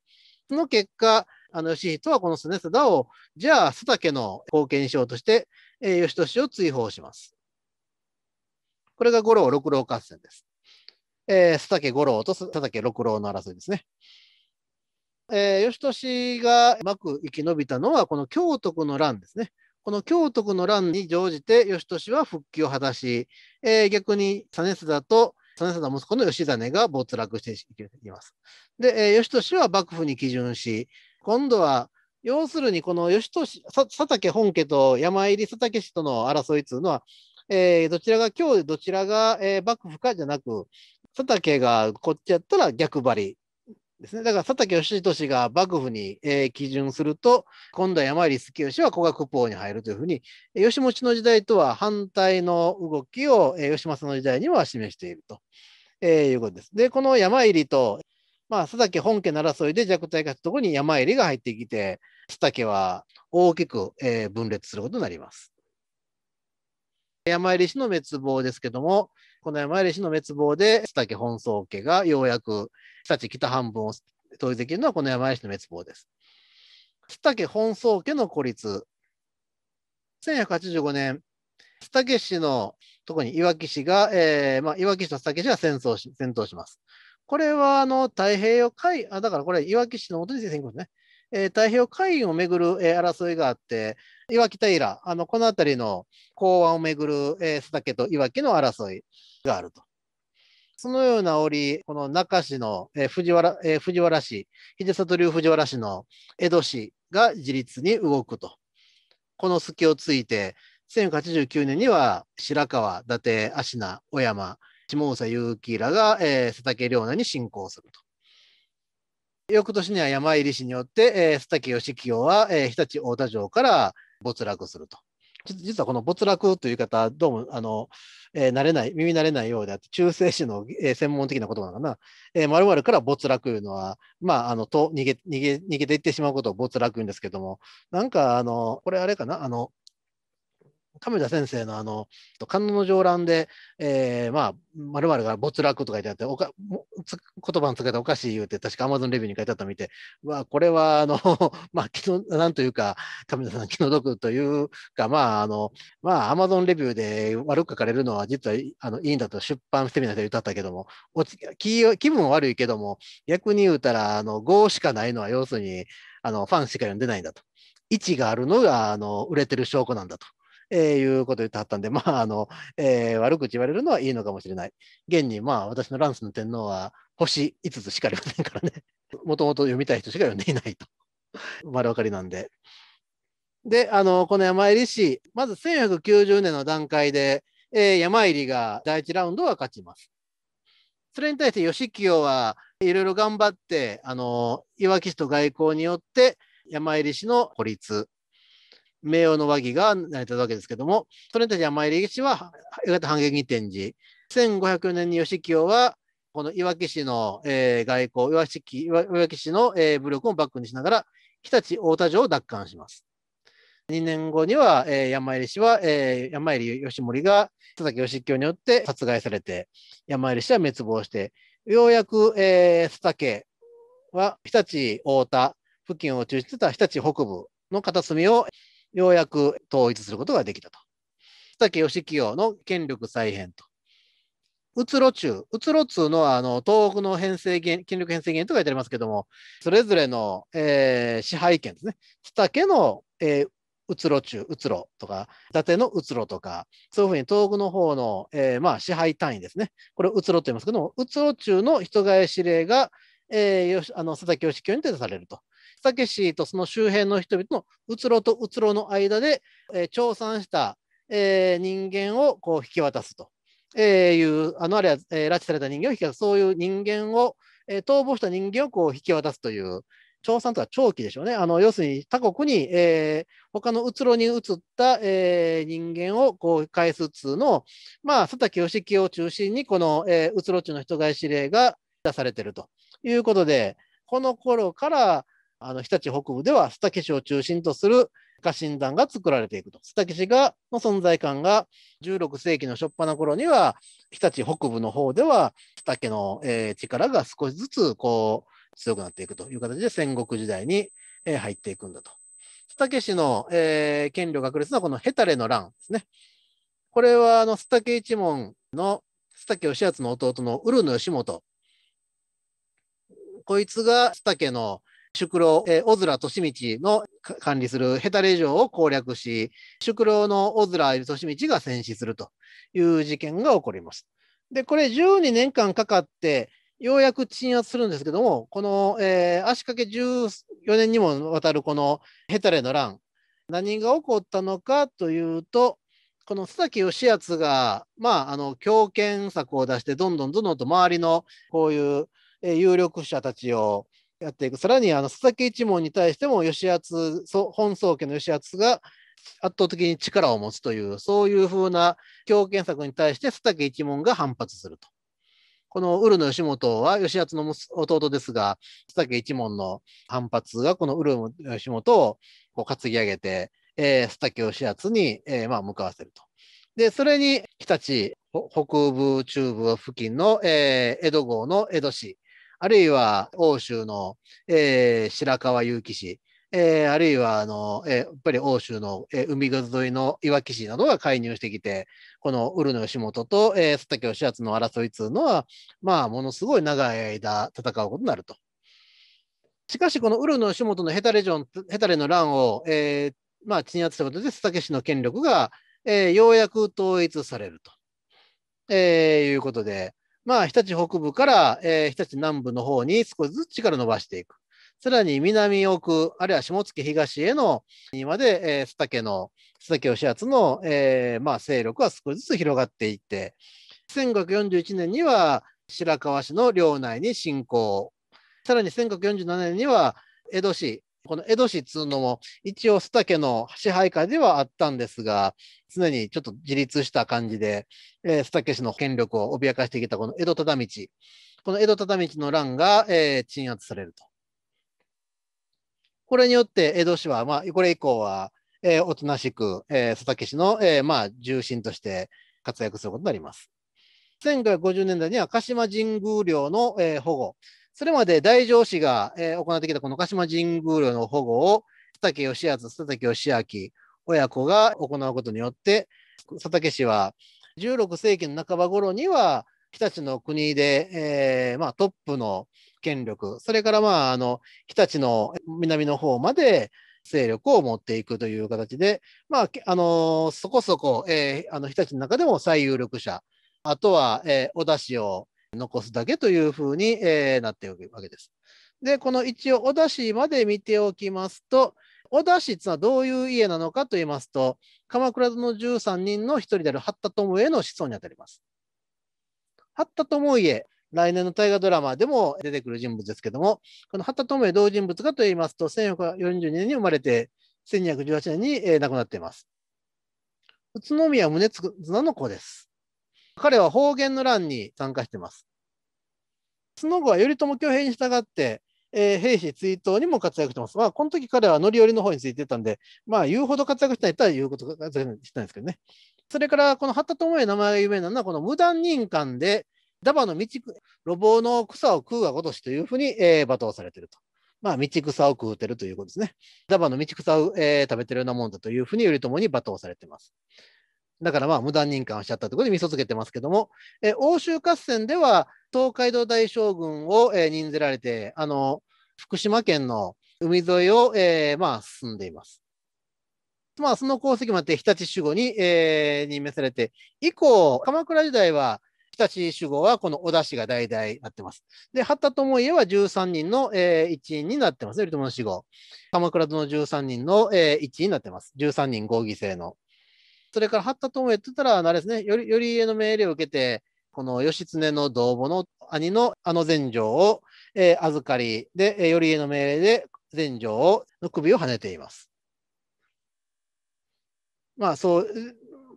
その結果、あの、義人はこの常貞を、じゃあ、佐竹の後継にしようとして、えー、義年を追放します。これが五郎六郎合戦です。えー、佐竹五郎と佐竹六郎の争いですね。えー、義年がうまく生き延びたのは、この京徳の乱ですね。この京徳の乱に乗じて、義年は復帰を果たし、えー、逆に実貞と実貞息子の義真が没落していきます。で、えー、義年は幕府に基準し、今度は、要するにこの義俊、佐竹本家と山入佐竹氏との争いというのは、えー、どちらが今日どちらが、えー、幕府かじゃなく、佐竹がこっちやったら逆張りですね。だから佐竹義俊が幕府に、えー、基準すると、今度は山入月吉は古学法に入るというふうに、義持の時代とは反対の動きを、えー、義政の時代には示していると、えー、いうことです。で、この山入とまあ、佐竹本家の争いで弱体化したところに山入が入ってきて、須竹は大きく、え分裂することになります。山入氏の滅亡ですけども、この山入氏の滅亡で、須竹本宗家がようやく、須崎北半分を統一できるのはこの山入氏の滅亡です。須竹本宗家の孤立。1185年、須竹氏の、特にいわき氏が、えーまあ、いわき氏と須竹氏が戦争し戦闘します。これはあの太平洋海あ、だからこれ、いわき市の本に先生にね、えー、太平洋海運をめぐる、えー、争いがあって、いわき平、あのこの辺りの港湾をめぐる、えー、須竹といわきの争いがあると。そのような折、この中市の、えー、藤原えー、藤原氏、秀里流藤原氏の江戸市が自立に動くと。この隙をついて、1089年には白川、伊達、芦名、小山、下総結城らが、えー、佐竹良奈に進行すると。翌年には山入氏によって、えー、佐竹義清は、えー、日立太田城から没落すると。実はこの没落という方、どうも、あの、えー、慣れない、耳慣れないようであって、中世史の、えー、専門的な言葉なのかな。えー、〇〇から没落というのは、まあ、あの、と、逃げ、逃げ、逃げていってしまうことを没落言うんですけども、なんか、あの、これあれかな、あの、亀田先生のあの、観音の上覧で、えー、まあ、〇〇が没落とか言ってあって、おか言葉のつけ方おかしい言うて、確か Amazon レビューに書いてあったの見て、わあ、これは、あの、まあ、気の、なんというか、亀田さん気の毒というか、まあ、あの、まあ、Amazon レビューで悪く書かれるのは、実は、あの、いいんだと出版してみないと言ったけども、気気分悪いけども、逆に言うたら、あの、5しかないのは、要するに、あの、ファンしか読んでないんだと。位置があるのが、あの、売れてる証拠なんだと。えー、いうこと言ってはったんで、まあ、あの、えー、悪口言われるのはいいのかもしれない。現に、まあ、私のランスの天皇は、星5つしかありませんからね。もともと読みたい人しか読んでいないと。丸分かりなんで。で、あの、この山入りまず1190年の段階で、えー、山入りが第1ラウンドは勝ちます。それに対して義清はいろいろ頑張って、あの、いわき市と外交によって、山入りの孤立、名誉の和議が成り立つわけですけども、それに対して甘い歴史は、やがて反撃展示。1504年に義清は、このいわき市の、えー、外交、いわきいわき市の、えー、武力をバックにしながら、日立太田城を奪還します。2年後には、えー、山入氏は、えー、山入義盛が佐々木義清によって殺害されて、山入氏は滅亡して、ようやく、えー、佐竹は日立太田付近を中心とした日立北部の片隅をようやく統一することができたと。佐竹義清の権力再編と。うつろ中、うつろ通のあの東北の編成権権力編成権と書いてありますけども、それぞれの、えー、支配権ですね、津竹の、えー、うつろ中、うつろとか、伊達のうつろとか、そういうふうに東北の方の、えー、まあ、支配単位ですね、これうつろと言いますけども、うつろ中の人替え指令が、えー、よしあの佐竹義清に手出されると。武とその周辺の人々のうつろとうつろの間で、えー、調査した、えー、人間をこう引き渡すと、えいうあのあるいは、えー、拉致された人間を引き渡すそういう人間を、えー、逃亡した人間をこう引き渡すという長産とは長期でしょうね。あの要するに他国に、えー、他のうつろに移った、えー、人間をこう返すつうのまあ、佐竹義樹を中心に、この、えー、うつろ中の人返し令が出されてるということで、この頃から、あの日立北部では須竹市を中心とする家臣団が作られていくと。須竹市がの存在感が16世紀の初っ端頃には日立北部の方では須竹の、えー、力が少しずつこう強くなっていくという形で戦国時代に、えー、入っていくんだと。須竹市の、えー、権力が確立のこのヘタレの乱ですね。これはあの須竹一門の須竹義敦の弟のウルヌ義元。こいつが須竹の宿老、えー、小面利道の管理するヘタレ城を攻略し、宿老の小面利道が戦死するという事件が起こります。で、これ12年間かかって、ようやく鎮圧するんですけども、この、えー、足掛け14年にもわたるこのヘタレの乱、何が起こったのかというと、この須崎義康が、まあ、あの、強権策を出して、どんどんどんどんと周りのこういう有力者たちをやっていく。さらにあの佐々木一門に対しても吉厚、本宗家の吉厚が圧倒的に力を持つという、そういうふうな強権策に対して佐竹一門が反発すると。このウルの吉本は吉厚の弟ですが、佐竹一門の反発がこのウルの吉本をこう担ぎ上げて、えー、佐竹義厚に、えー、まあ、向かわせると。で、それに日立北部中部付近の、えー、江戸郷の江戸市あるいは欧州の、えー、白河結城市、えー、あるいはあの、えー、やっぱり欧州の、えー、海沿いのいわき市などが介入してきて、このウル野義元と、え佐竹義敦の争いというのは、まあ、ものすごい長い間戦うことになると。しかし、このウル野義元のヘタレンヘタレの乱を、えーまあ、鎮圧したことで、佐竹氏の権力が、えー、ようやく統一されると、えー、いうことで、まあ、日立北部から、えー、日立南部の方に少しずつ力を伸ばしていく。さらに南奥、あるいは下野東への、にまで、えー、須竹の、須竹義厚の、えー、まあ、勢力は少しずつ広がっていって、1541年には白河市の領内に侵攻、さらに1547年には江戸市、この江戸市っていうのも、一応、須竹の支配下ではあったんですが、常にちょっと自立した感じで、えー、須竹氏の権力を脅かしてきたこの江戸忠道。この江戸忠道の乱が、えー、鎮圧されると。これによって、江戸市は、まあ、これ以降は、えー、おとなしく、えー、佐竹氏の、えー、まあ、重心として活躍することになります。1950年代には鹿島神宮陵の、えー、保護。それまで大乗氏が、えー、行ってきたこの鹿島神宮の保護を、佐竹義敦、佐竹義明親子が行うことによって、佐竹氏は16世紀の半ば頃には、日立の国で、えーまあ、トップの権力、それから、まあ、あの日立の南の方まで勢力を持っていくという形で、まあ、あのそこそこ、えー、あの日立の中でも最有力者、あとは、えー、小田氏を残すだけというふうに、えー、なってわけです。で、この一応、お出しまで見ておきますと、お出しっはどういう家なのかと言いますと、鎌倉殿13人の一人である八田智家の子孫にあたります。八田智家、来年の大河ドラマでも出てくる人物ですけども、この八田智恵同人物かといいますと、1442年に生まれて、1218年に亡くなっています。宇都宮宗綱の子です。彼は方言の乱に参加してます。その後は頼朝挙兵に従って、えー、兵士追悼にも活躍してます。まあ、この時彼は範頼の方についてたんで、まあ、言うほど活躍してないとは言うこと活躍してないんですけどね。それから、この八田智恵名前が有名なのは、この無断任官で、ダバの道、路傍の草を食うがごとしというふうに、えー、罵倒されていると。まあ、道草を食うてるということですね。ダバの道草を、えー、食べてるようなもんだというふうに頼朝に罵倒されています。だからまあ無断任官をしちゃったということでみそつけてますけども、え欧州合戦では東海道大将軍を、え任ぜられて、あの、福島県の海沿いを、えー、まあ進んでいます。まあその功績もあって日立守護に、えー、任命されて、以降、鎌倉時代は日立守護はこの織田氏が代々なってます。で、八田智家は13人の、えー、一員になってます。頼朝の守護。鎌倉殿13人の、えー、一員になってます。13人合議制の。それから八田智也って言ったら、あれですね、より、より家の命令を受けて、この義経の同母の兄のあの全城を、えー、預かり、で、えー、より家の命令で全城をの首をはねています。まあそう、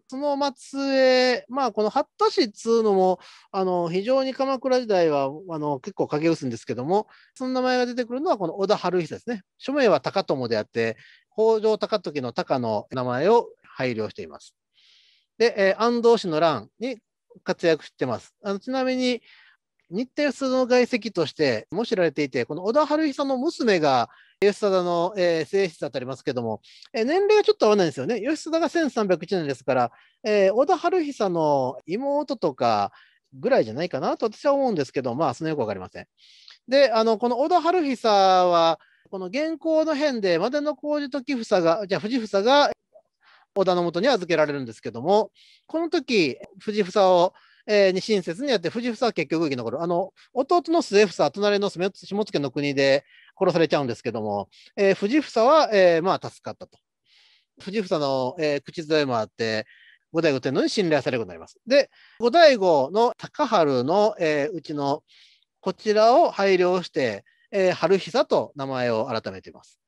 その末裔、まあこの八田氏っつうのも、あの、非常に鎌倉時代は、あの、結構影薄んですけども、その名前が出てくるのはこの小田晴久ですね。署名は高友であって、北条高時の高の名前を配慮しています。で、えー、安藤氏の乱に活躍してます。あのちなみに、日テレの外籍としても知られていて、この小田晴久の娘が吉貞の、えー、正室だったりますけども、えー、年齢がちょっと合わないんですよね。吉貞が1301年ですから、えー、小田晴久の妹とかぐらいじゃないかなと私は思うんですけど、まあ、そのよくわかりません。で、あの、この小田晴久は、この現行の辺で、までの工事と木房が、じゃあ、藤房が織田のもとに預けられるんですけども、この時、藤房を、えー、に親切にやって、藤房は結局生き残る。あの、弟の末房、隣の下野の国で殺されちゃうんですけども、えー、藤房は、えー、まあ、助かったと。藤房の、えー、口添えもあって、後醍醐天皇に信頼されるようになります。で、後醍醐の高春の、えー、うちのこちらを配慮して、えー、春久と名前を改めています。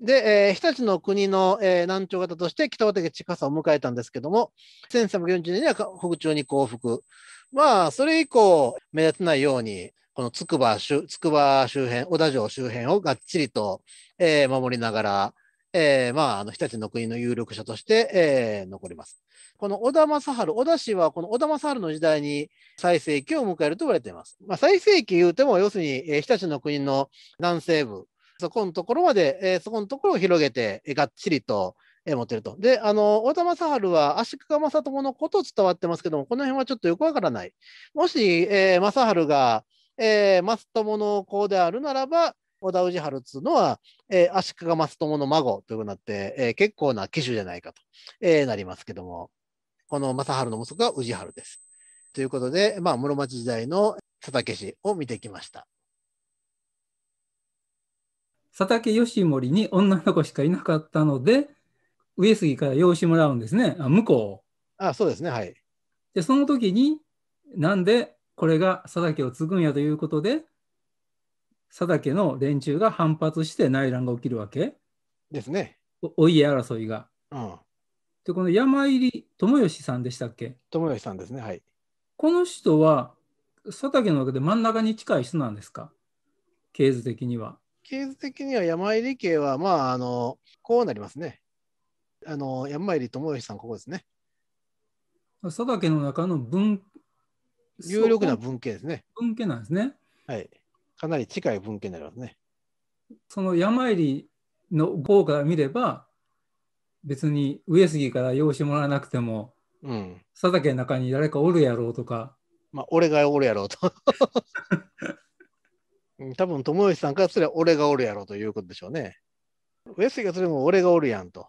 で、えー、日立の国の、えー、南朝方として北畠近さを迎えたんですけども、1340年には北朝に降伏。まあ、それ以降、目立たないように、この筑波周筑波周辺、小田城周辺をがっちりと、えー、守りながら、えー、まあ、あの日立の国の有力者として、えー、残ります。この小田正治、小田氏はこの小田正治の時代に最盛期を迎えると言われています。まあ、最盛期言うても、要するに、えー、日立の国の南西部そこのところまで、えー、そこのところを広げて、えー、がっちりと、えー、持ってると。で、あの、織田正治は足利正友のこと伝わってますけども、この辺はちょっとよくわからない。もし、えー、正治が、えー、正友の子であるならば、小田氏治っつうのは、えー、足利正友の孫というふうになって、えー、結構な機種じゃないかと、えー、なりますけども、この正治の息子が氏治です。ということで、まあ、室町時代の佐竹氏を見てきました。佐竹義盛に女の子しかいなかったので、上杉から養子もらうんですね。あ、向こう。あ、そうですね。はい。で、その時に、なんでこれが佐竹を継ぐんやということで、佐竹の連中が反発して内乱が起きるわけですね。お家争いが。うん、でこの山入智義さんでしたっけ友義さんですね。はい。この人は佐竹の中で真ん中に近い人なんですか経図的には。ケース的には山入系は、まあ、あの、こうなりますね。あの、山入智義さん、ここですね。佐竹の中の文、有力な文系ですね。文系なんですね。はい。かなり近い文系になりますね。その山入りの方から見れば、別に上杉から用してもらわなくても、うん、佐竹の中に誰かおるやろうとか。まあ、俺がおるやろうと。多分、友吉さんからすれば俺がおるやろということでしょうね。上杉がそれも俺がおるやんと。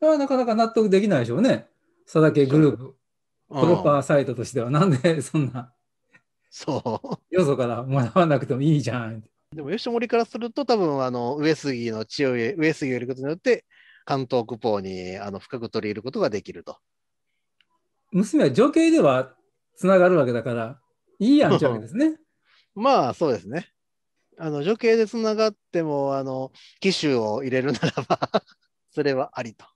それはなかなか納得できないでしょうね。佐竹グループ、プロパーサイトとしては、なんで そんな、そう。よそからもらわなくてもいいじゃん。でも、吉森からすると、多分あの上杉の知恵を上杉を入れることによって、関東区方にあの深く取り入れることができると。娘は女系ではつながるわけだから、いいやんちゃうわけですね。まあ、そうですね。あの女系でつながっても、あの、機種を入れるならば それはありと。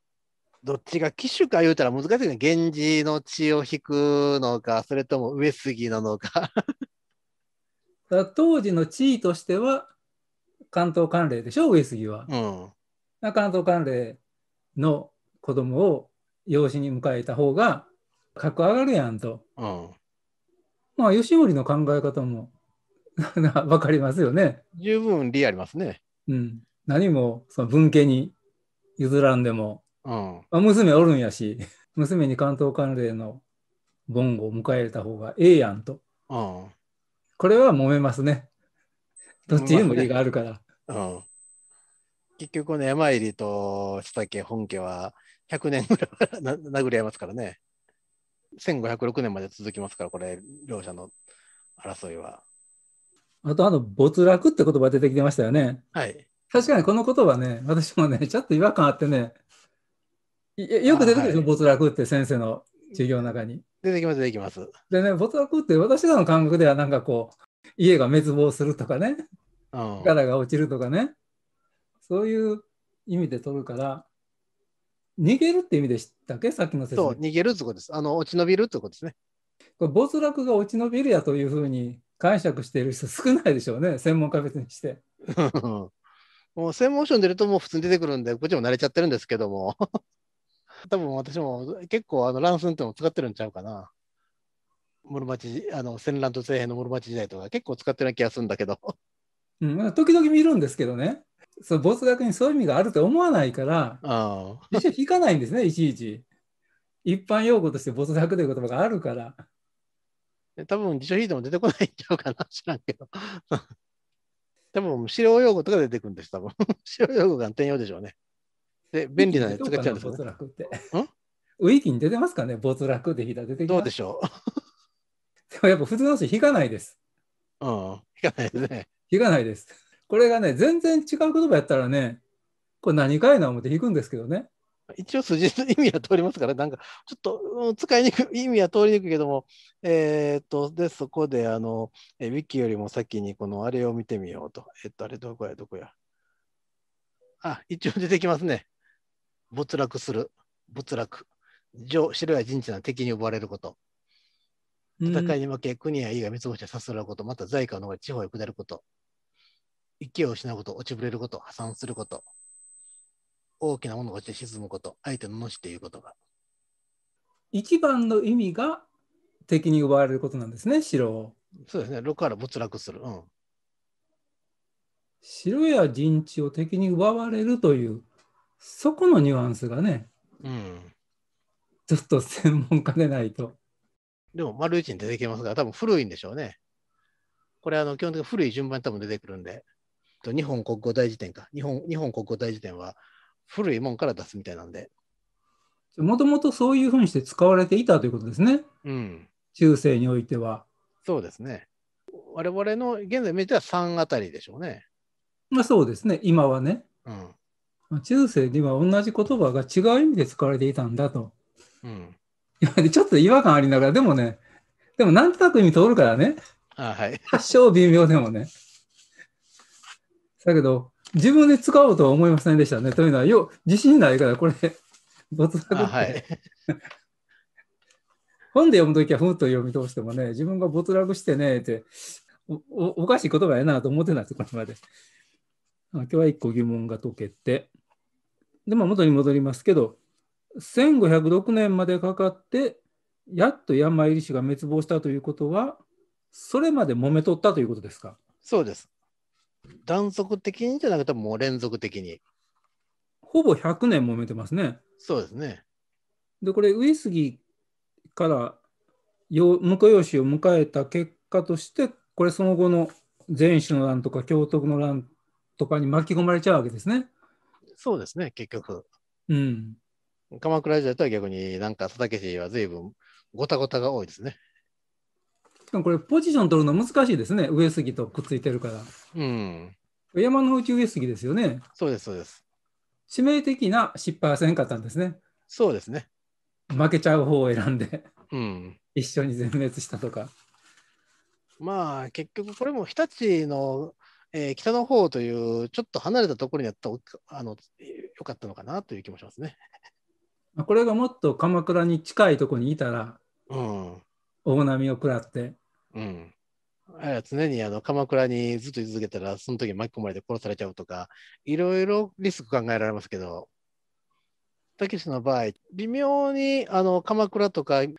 どっちが機種か言うたら難しいね。源氏の血を引くのか、それとも上杉なのか 当時の地位としては、関東関連でしょ、上杉は。うん、関東関連の子供を養子に迎えた方が格上がるやんと。うん、まあ、吉森の考え方も わかりますよね。十分理ありますね。うん。何もその文家に譲らんでも、うんまあ、娘おるんやし、娘に関東関連の盆を迎え入れた方がええやんと。うん、これは揉めますね。どっちにも理があるから。うん、結局この山入りと下家本家は100年ぐらいな殴り合いますからね。1506年まで続きますから、これ、両者の争いは。あと、あの、没落って言葉出てきてましたよね。はい。確かにこの言葉ね、私もね、ちょっと違和感あってね、よく出てくるでしょ、はい、没落って先生の授業の中に。出てきます、出てきます。でね、没落って私らの感覚ではなんかこう、家が滅亡するとかね、力が落ちるとかね、そういう意味で取るから、逃げるって意味でしたっけさっきの説明。そう、逃げるってことです。あの、落ち延びるってことですね。これ没落が落ち延びるやというふうに解釈している人少ないでしょうね、専門家別にして。もう専門書に出るともう普通に出てくるんで、こっちも慣れちゃってるんですけども。多分私も結構あの乱寸っても使ってるんちゃうかな。室町、あの戦乱と政変の室町時代とか結構使ってる気がするんだけど。うん、時々見るんですけどね。その没学にそういう意味があると思わないから、一緒引かないんですね、いちいち。一般用語として没学という言葉があるから。多分辞書引いても出てこないんちゃうかな、知らんけど。多分、資料用語とか出てくるんです、多分。資料用語が転用でしょうね。で、便利なやつ使っちゃうんですよ、ね。ウィキ に出てますかね没落でいた出てきどうでしょうでもやっぱ普通の人引かないです。うん、引かないですね。引かないです。これがね、全然違う言葉やったらね、これ何かいな思って引くんですけどね。一応字の意味は通りますから、なんか、ちょっと、うん、使いにくい、意味は通りにくいけども、えー、っと、で、そこで、あの、えウィキよりも先に、この、あれを見てみようと。えっと、あれ、どこや、どこや。あ、一応出てきますね。没落する。没落。城城や陣地の敵に奪われること。戦いに負け、国や家が三つ星をさすらうこと、また財界のが地方へ下ること。いを失うこと、落ちぶれること、破産すること。大きなものが落ちて沈むこと、相手ののしっていうことが。一番の意味が敵に奪われることなんですね、城を。そうですね、6から没落する。うん、城や陣地を敵に奪われるという、そこのニュアンスがね、うん、ちょっと専門家でないと。でも、丸一に出てきますから、多分古いんでしょうね。これ、あの基本的に古い順番に多分出てくるんで、日本国語大辞典か、日本日本国語大辞典は、古いもんから出すみたいなんで。もともとそういうふうにして使われていたということですね。うん。中世においては。そうですね。我々の現在見ては3あたりでしょうね。まあそうですね、今はね。うん、中世には同じ言葉が違う意味で使われていたんだと。うん、ちょっと違和感ありながら、でもね、でもなんとなく意味通るからね。あはい、発祥微妙でもね。だけど、自分で使おうとは思いませんでしたね。というのは、よ自信ないから、これ、没落はい、本で読むときはふっと読み通してもね、自分が没落してね、っておお、かしい言葉やなと思ってないす、これまで。今日は一個疑問が解けて。で、まあ、元に戻りますけど、1506年までかかって、やっと山入氏が滅亡したということは、それまで揉めとったということですかそうです。断続的にじゃなくてもう連続的に。ほぼ100年揉めてますね。そうですね。で、これ、上杉から婿養子を迎えた結果として、これ、その後の前主の乱とか教徳の乱とかに巻き込まれちゃうわけですね。そうですね、結局。うん。鎌倉時代とは逆になんか佐竹氏は随分ごたごたが多いですね。かもこれ、ポジション取るの難しいですね、上杉とくっついてるから。うん。山の内上杉ですよね。そうです、そうです。致命的な失敗はせんかったんですね。そうですね。負けちゃう方を選んで、うん、一緒に全滅したとか。まあ、結局、これも日立の、えー、北の方という、ちょっと離れたところにやったあのよかったのかなという気もしますね。これがもっと鎌倉に近いところにいたら、うん、大波を食らって。うん。あ常にあの鎌倉にずっと居続けたら、その時巻き込まれて殺されちゃうとか、いろいろリスク考えられますけど、武志の場合、微妙にあの鎌倉とか、え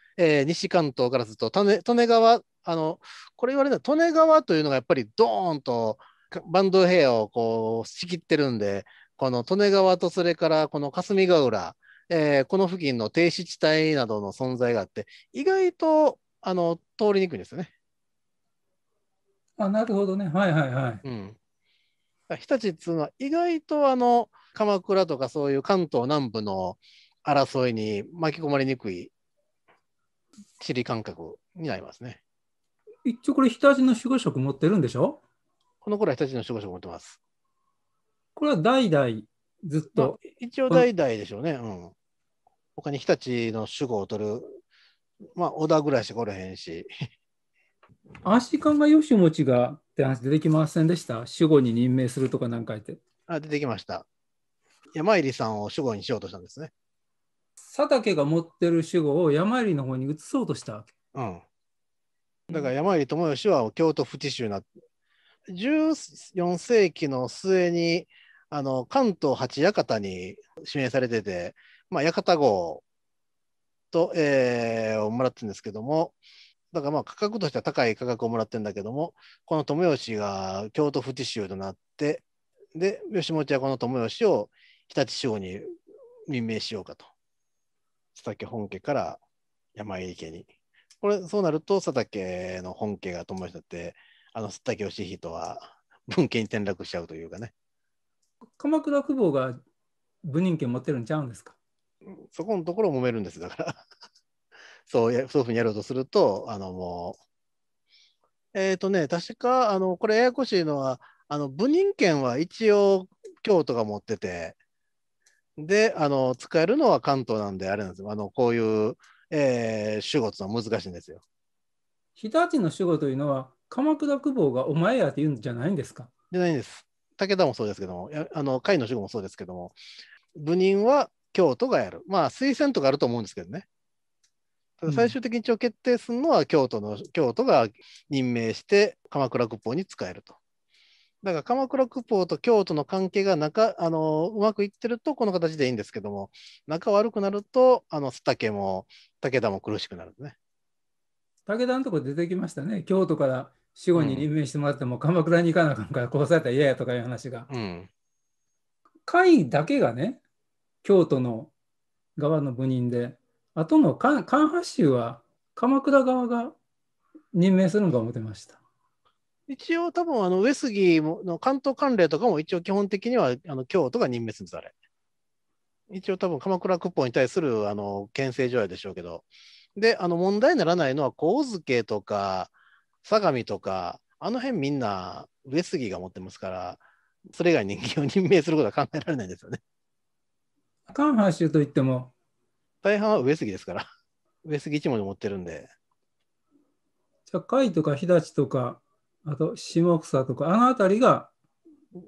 ー、西関東からすると、利根川、あのこれ言われた利根川というのがやっぱりドーンと坂東平野をこう仕切ってるんで、この利根川とそれからこの霞ヶ浦、えー、この付近の低湿地帯などの存在があって、意外とあの通りにくいんですよね。あなるほどね。はいはいはい。うん、日立っつうのは意外とあの鎌倉とかそういう関東南部の争いに巻き込まれにくい地理感覚になりますね。一応これ日立の守護職持ってるんでしょこの頃は日立の守護職持ってます。これは代々ずっと。まあ、一応代々でしょうね。うん。他に日立の守護を取るまあ、小田ぐらいしかおれへんし。足利義持がって話出てきませんでした守護に任命するとか何回って。あ出てきました。山入さんを守護にしようとしたんですね。佐竹が持ってる守護を山入の方に移そうとしたわけ。うん。だから山入智義は京都府知州な14世紀の末にあの関東八館に指名されてて、まあ、館号と、えー、をもらってるんですけども、だからまあ価格としては高い価格をもらってるんだけども、この友吉が京都府知州となって、で、吉本はこの友吉を日立省に任命しようかと。佐竹本家から山入家に。これ、そうなると佐竹の本家が友吉だって、あの佐竹義人は文家に転落しちゃうというかね。鎌倉公方が文人権持ってるんちゃうんですかそこのところを揉めるんです、だから。そうやそういうふうにやろうとすると、あのもう、えっ、ー、とね、確か、あのこれ、ややこしいのは、あの部人権は一応、京都が持ってて、で、あの使えるのは関東なんで、あれなんですよ、あのこういう、えー、守護というのは難しいんですよ。日立の守護というのは、鎌倉公方がお前やって言うんじゃないんですかじゃないんです。武田もそうですけども、あの甲斐の守護もそうですけども、部人は京都がやる。まあ、推薦とかあると思うんですけどね。最終的に一応決定するのは京都の、京都が任命して鎌倉国宝に使えると。だから鎌倉国宝と京都の関係がなかあのうまくいってるとこの形でいいんですけども仲悪くなるとあの須竹も武田も苦しくなるね。武田のとこ出てきましたね京都から死後に任命してもらっても、うん、鎌倉に行かなあかんから殺されたら嫌やとかいう話が。うん、会だけがね京都の側の部任で、あとの関白州は鎌倉側が任命するのか思ってました。一応多分あの上杉の関東管領とかも一応基本的にはあの京都が任命するんですあれ。一応多分鎌倉クッポに対するあの憲政条約でしょうけど。であの問題にならないのは神津家とか相模とかあの辺みんな上杉が持ってますからそれ以外人間を任命することは考えられないんですよね。関阪州といっても。大半は上杉ですから。上杉一門で持ってるんで。じゃあ、甲斐とか日立とか、あと下草とか、あの辺りが。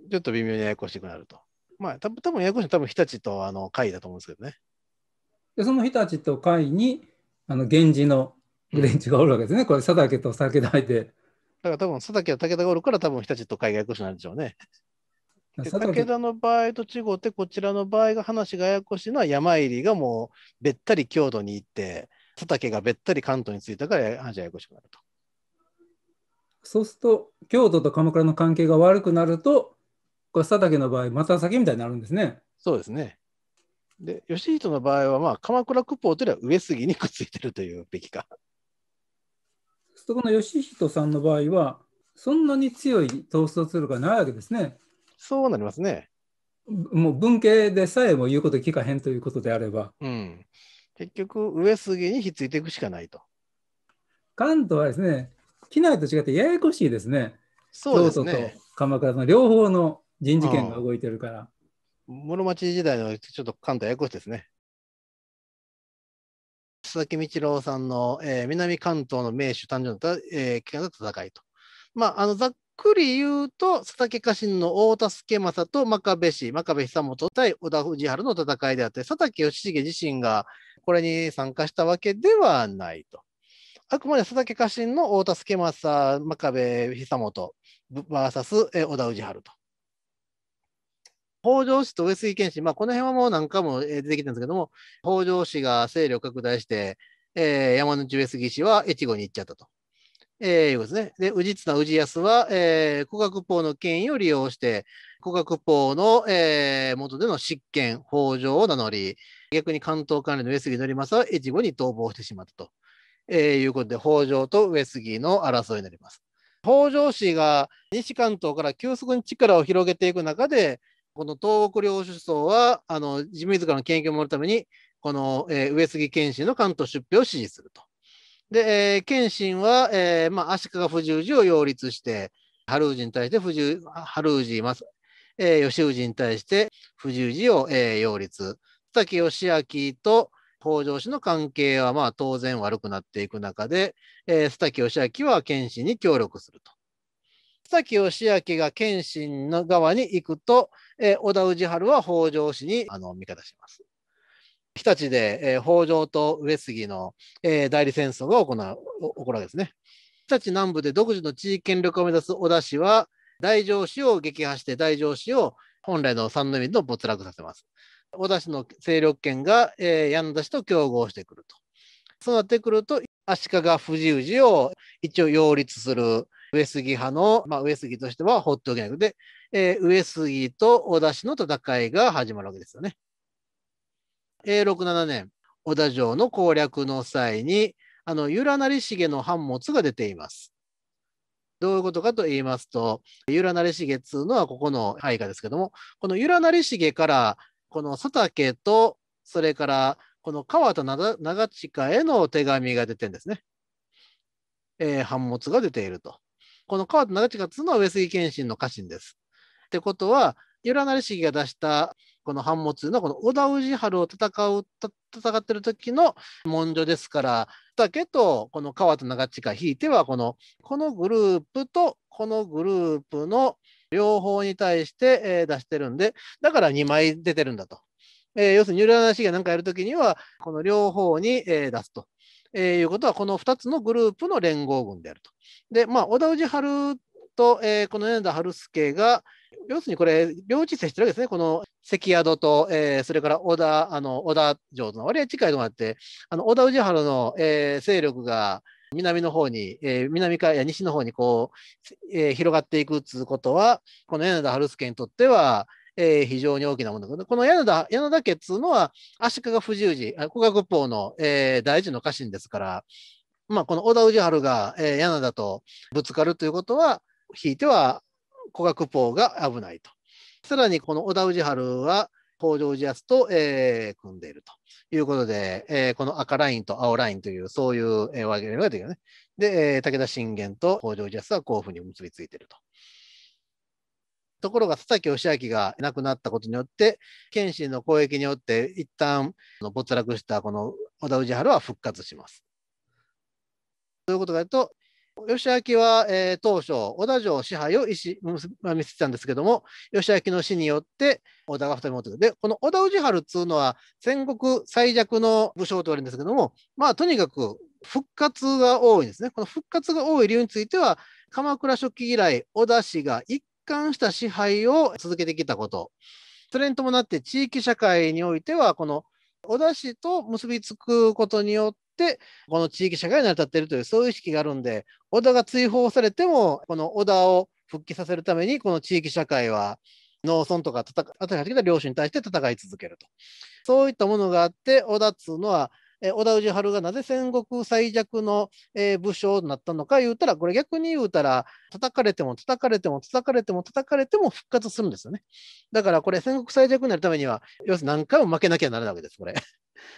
ちょっと微妙にややこしくなると。まあ、たぶんややこしいのは多分日立とあの甲斐だと思うんですけどね。で、その日立と甲斐に、あの、源氏の連中がおるわけですね。これ、佐竹と武田で。て。だから多分、佐竹と武田がおるから、多分日立と海外こしなんでしょうね。武田の場合と違って、こちらの場合が話がややこしいのは山入がもうべったり京都に行って、佐竹がべったり関東に着いたから話がややこしくなると。そうすると、京都と鎌倉の関係が悪くなると、これ佐竹の場合、また先みたいになるんですね。そうですね。で、義人の場合は、まあ、鎌倉九宝というのは上杉にくっついてるというべきか。そこの義人さんの場合は、そんなに強い統率力がないわけですね。そうなりますね。もう文系でさえも言うこと聞かへんということであれば。うん、結局、上杉にひっついていくしかないと。関東はですね、機内と違ってややこしいですね。そうですね。と鎌倉の両方の人事権が動いてるから。うん、室町時代のちょっと関東ややこしいですね。佐々木道郎さんの、えー、南関東の名手誕生の、えー、期間の戦いと。まあ、あのざっくり言うと、佐竹家臣の大助政と真壁氏、真壁久本対織田氏治の戦いであって、佐竹義重自身がこれに参加したわけではないと。あくまで佐竹家臣の大助政、真壁久本 VS 織田氏治と。北条氏と上杉謙信、まあ、この辺はもう何回も出てきたんですけども、北条氏が勢力拡大して、えー、山口上杉氏は越後に行っちゃったと。えー、いうことですね。で、氏綱氏康は、えー、古学法の権威を利用して、古学法の、えー、元での執権、法上を名乗り、逆に関東関連の上杉則政は越後に逃亡してしまったと、えー、いうことで、北条と上杉の争いになります。北条氏が西関東から急速に力を広げていく中で、この東北領主層は、あの、自らの権益を守るために、この、えー、上杉謙信の関東出兵を支持すると。で、えー、謙信は、えー、まあ、足利不十字を擁立して、春氏に対して不十、春氏、まえー、吉氏に対して不十字を、えー、擁立。木義明と北条氏の関係は、まあ、当然悪くなっていく中で、えー、須木義明は謙信に協力すると。須木義明が謙信の側に行くと、えー、小田氏春は北条氏にあの味方します。日立で、えー、北条と上杉の、えー、代理戦争が行う起こるわけですね。日立南部で独自の地域権力を目指す小田氏は、大城氏を撃破して大城氏を本来の三宮と没落させます。小田氏の勢力圏が、えー、田氏と競合してくると。そうなってくると、足利藤氏を一応擁立する上杉派の、まあ、上杉としては放っておけないので、えー、上杉と小田氏の戦いが始まるわけですよね。えー、67年、小田城の攻略の際に、あの、由良成重の版物が出ています。どういうことかと言いますと、由良成重っつうのはここの配下ですけども、この由良成重から、この佐竹と、それからこの川田長近への手紙が出てるんですね。えー、版物が出ていると。この川田長近っつうのは上杉謙信の家臣です。ってことは、由良成重が出したこの半物のこの織田氏春を戦う、戦ってる時の文書ですから、竹とこの川と長近、引いてはこの、このグループとこのグループの両方に対して出してるんで、だから2枚出てるんだと。えー、要するに、ナい師が何かやるときには、この両方に、え出すと、えー、いうことは、この2つのグループの連合軍であると。で、まあ、小田氏春と、えー、この米田春輔が、要するにこれ、領地接してるわけですね。この関宿と、えー、それから小田、あの、小田城の割合近いところがあって、あの、小田氏原の、えー、勢力が、南の方に、えー、南からや西の方にこう、え広がっていくっいうことは、この柳田春輔にとっては、えー、非常に大きなものだけど、この柳田柳田家っつうのは、足利不十字、古賀国宝の、えー、大臣の家臣ですから、まあ、この小田氏春が、えー、柳田とぶつかるということは、ひいては古学法が危ないと。さらにこの小田氏春は北条氏康と、えー、組んでいるということで、えー、この赤ラインと青ラインという、そういう、え分け目ができるね。で、えー、武田信玄と北条氏康はこういうふうに結びついていると。ところが佐々木義明が亡くなったことによって、謙信の攻撃によって一旦没落したこの小田氏春は復活します。ということが言うと、義明は、えー、当初、織田城支配を意思、見せてたんですけども、義明の死によって織田が再び戻ってくで、この織田氏春っていうのは戦国最弱の武将と言われるんですけども、まあ、とにかく復活が多いんですね。この復活が多い理由については、鎌倉初期以来、織田氏が一貫した支配を続けてきたこと。それに伴って地域社会においては、この織田氏と結びつくことによって、、この地域社会に成り立っているという、そういう意識があるんで、小田が追放されても、この小田を復帰させるために、この地域社会は、農村とか戦ってきた領主に対して戦い続けると。そういったものがあって、小田っつうのは、織田氏春がなぜ戦国最弱の、え武将になったのか言うたら、これ逆に言うたら、叩かれても叩かれても叩かれても叩かれても復活するんですよね。だからこれ戦国最弱になるためには、要するに何回も負けなきゃならないわけです、これ。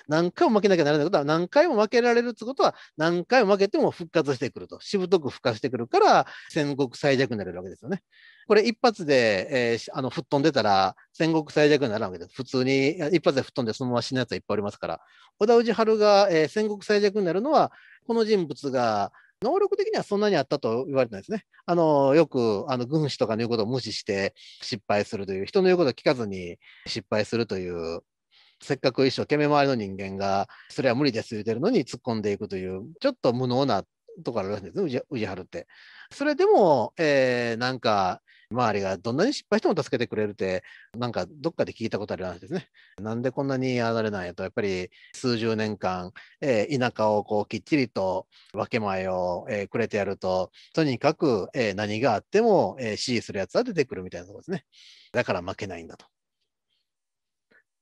何回も負けなきゃならないことは、何回も負けられるってことは、何回も負けても復活してくると。しぶとく復活してくるから、戦国最弱になれるわけですよね。これ一発で、えー、あの、吹っ飛んでたら、戦国最弱にならんわけです。普通に、一発で吹っ飛んでそのまま死ぬやつはいっぱいおりますから。小田氏春が、えー、戦国最弱になるのは、この人物が、能力的にはそんなにあったと言われてないですね。あの、よく、あの、軍師とかの言うことを無視して失敗するという、人の言うことを聞かずに失敗するという、せっかく一生懸命周りの人間が、それは無理です言うてるのに突っ込んでいくという、ちょっと無能なところあるらしいんですね、宇治春って。それでも、えー、なんか、周りがどんなに失敗しても助けてくれるって、なんかどっかで聞いたことある話ですね。なんでこんなにやられないと、やっぱり数十年間、えー、田舎をこうきっちりと分け前を、えー、くれてやると、とにかく、えー、何があっても、えー、支持するやつは出てくるみたいなところですね。だから負けないんだと。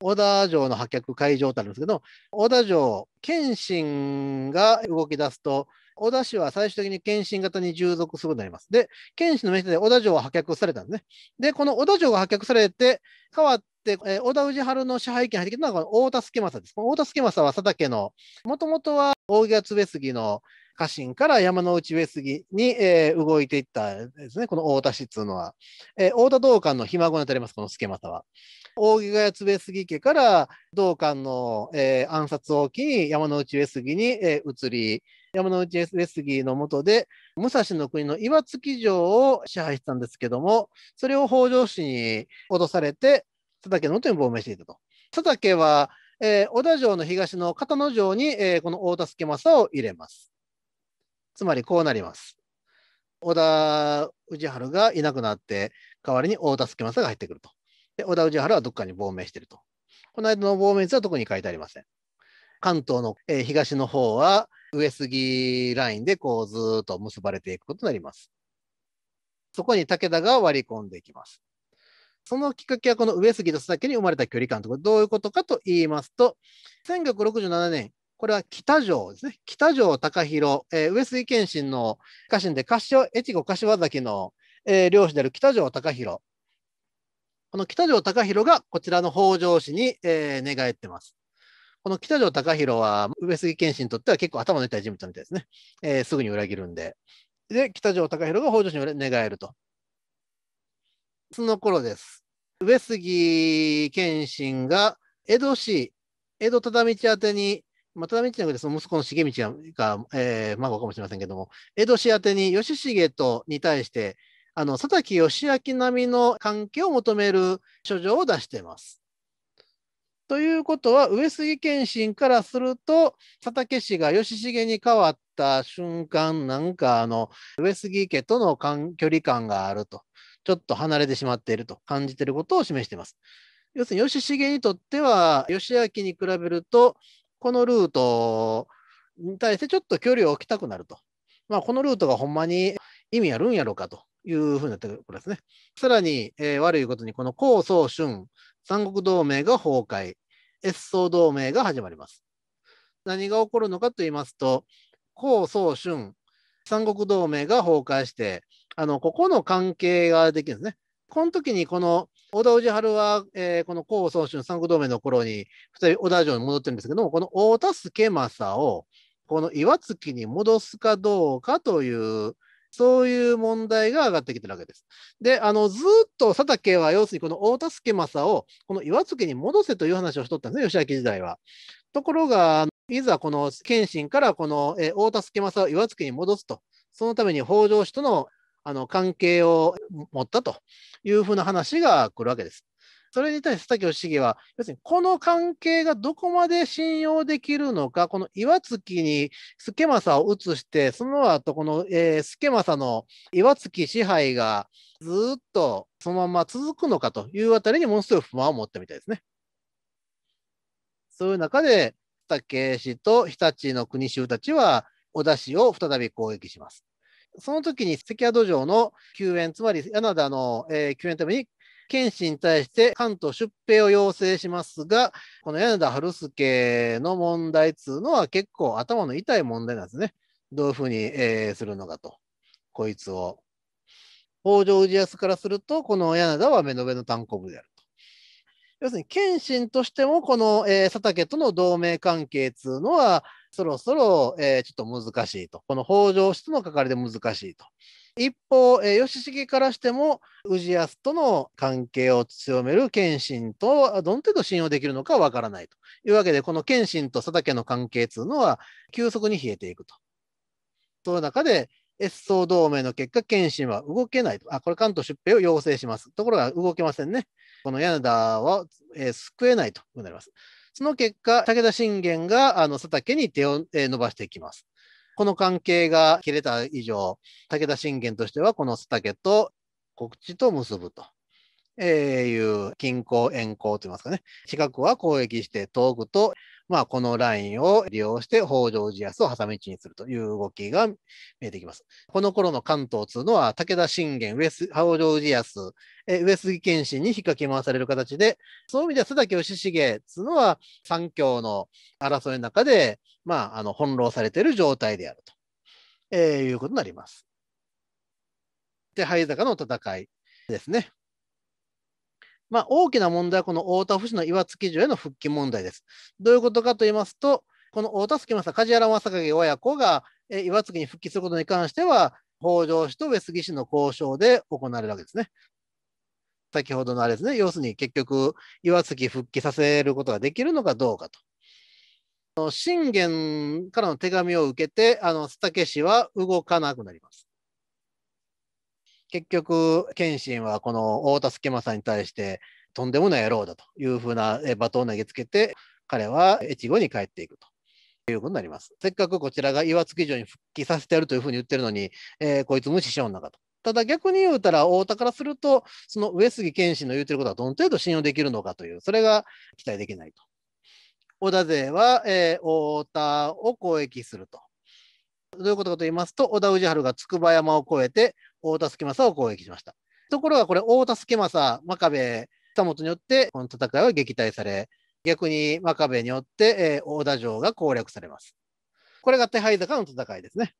小田城の破却会場ってあるんですけど、小田城、謙信が動き出すと、小田氏は最終的に謙信型に従属するようになります。で、謙信の目線で小田城は破却されたんですね。で、この小田城が破却されて、変わって、えー、小田氏春の支配権入ってきたのが太大田助政です。太大田助政は佐竹の、もともとは大木津上杉の家臣から山の内上杉に、えー、動いていったですね、この太田氏っていうのは。えー、太田道館のひ孫に当たります、この助政は。大木谷八部杉家から道館の、えー、暗殺を機に山内上杉に、えー、移り、山内上杉の下で武蔵の国の岩槻城を支配したんですけども、それを北条氏に脅されて、佐竹の手に亡命していたと。佐竹は、えー、小田城の東の片野城に、えー、この大助政を入れます。つまりこうなります。織田氏治がいなくなって、代わりに大助政が入ってくると。で、小田氏原はどっかに亡命してると。この間の亡命図は特に書いてありません。関東の、えー、東の方は上杉ラインでこうずっと結ばれていくことになります。そこに武田が割り込んでいきます。そのきっかけはこの上杉と佐竹に生まれた距離感とこれどういうことかと言いますと、1967年、これは北条ですね。北条高弘、えー、上杉謙信の家臣で、柏越後柏崎の、えー、漁師である北条高弘この北条高弘がこちらの北条氏に、えー、寝返ってます。この北条高弘は、上杉謙信にとっては結構頭の痛い人物みたいですね。えー、すぐに裏切るんで。で、北条高弘が北条氏に寝返ると。その頃です。上杉謙信が江戸市、江戸忠道宛てに、まあ、忠道のその息子の重道が、えー、孫、かもしれませんけども、江戸市宛てに義重とに対して、あの、佐竹義明並みの関係を求める書状を出しています。ということは、上杉謙信からすると、佐竹氏が義重に変わった瞬間、なんかあの、上杉家との距離感があると、ちょっと離れてしまっていると感じていることを示しています。要するに、義重にとっては、義明に比べると、このルートに対してちょっと距離を置きたくなると。まあ、このルートがほんまに意味あるんやろうかというふうになってくころですね。さらに、えー、悪いことに、この江蘇春、三国同盟が崩壊、越総同盟が始まります。何が起こるのかと言いますと、江蘇春、三国同盟が崩壊して、あの、ここの関係ができるんですね。この時に、この織田氏春は、えー、この江蘇春三国同盟の頃に、二人織田城に戻ってるんですけども、この大田助政を、この岩槻に戻すかどうかというそういう問題が上がってきてるわけです。で、あの、ずっと佐竹は、要するにこの大助政を、この岩月に戻せという話をしとったんですね、義明時代は。ところが、いざこの謙信からこの大助政を岩月に戻すと、そのために北条氏とのあの関係を持ったというふうな話が来るわけです。それに対して佐京市議は、要するにこの関係がどこまで信用できるのか、この岩槻に助政を移して、その後、この、え助政の岩槻支配がずっとそのまま続くのかというあたりにものすごい不満を持ったみたいですね。そういう中で、武氏と日立の国衆たちは、小田氏を再び攻撃します。その時に関宿城の救援、つまり柳田の、えー、救援のために剣士に対して関東出兵を要請しますが、この柳田春輔の問題っつうのは結構頭の痛い問題なんですね。どういうふうに、えー、するのかと、こいつを。北条氏康からすると、この柳田は目の上の単行部であると。要するに、謙信としても、この、えー、佐竹との同盟関係っつうのは、そろそろ、えー、ちょっと難しいと。この北条氏との関わりで難しいと。一方、えー、義重からしても氏康との関係を強める謙信とどの程度信用できるのかわからないというわけでこの謙信と佐竹の関係というのは急速に冷えていくと。その中で越総同盟の結果、謙信は動けないと。あ、これ関東出兵を要請します。ところが動けませんね。この柳田は、えー、救えないとなります。その結果、武田信玄があの佐竹に手を、え伸ばしていきます。この関係が切れた以上、武田信玄としてはこの須竹と国知と結ぶと。えー、いう近郊遠郊といいますかね近くは交易して遠くとまあ、このラインを利用して北条氏康を挟み撃ちにするという動きが見えてきます。この頃の関東というのは、武田信玄、上杉北条氏康、上杉謙信に引っかけ回される形で、そういう意味では須崎義重というのは、三強の争いの中で、まあ、あの翻弄されている状態であると、えー、いうことになります。で、灰坂の戦いですね。まあ、大きな問題はこの太田府市の岩槻城への復帰問題です。どういうことかと言いますと、この太田杉正梶原正景親子が岩槻に復帰することに関しては、北条氏と上杉氏の交渉で行われるわけですね。先ほどのあれですね、要するに結局、岩槻復帰させることができるのかどうかと。信玄からの手紙を受けて、あの、佐竹氏は動かなくなります。結局謙信はこの太田助政に対してとんでもない野郎だというふうな罵倒を投げつけて彼は越後に帰っていくと。いうことになりますせっかくこちらが岩槻城に復帰させてやるというふうに言ってるのに、えー、こいつ無視しようなかと。ただ逆に言うたら、太田からすると、その上杉謙信の言ってることはどの程度信用できるのかという、それが期待できないと。織田勢は、えー、太田を攻撃すると。どういうことかと言いますと、織田氏春が筑波山を越えて、大田助政を攻撃しました。ところがこれ、大田助政、真壁、久本によって、この戦いは撃退され、逆に真壁によって、えー、大田城が攻略されます。これが手配坂の戦いですね。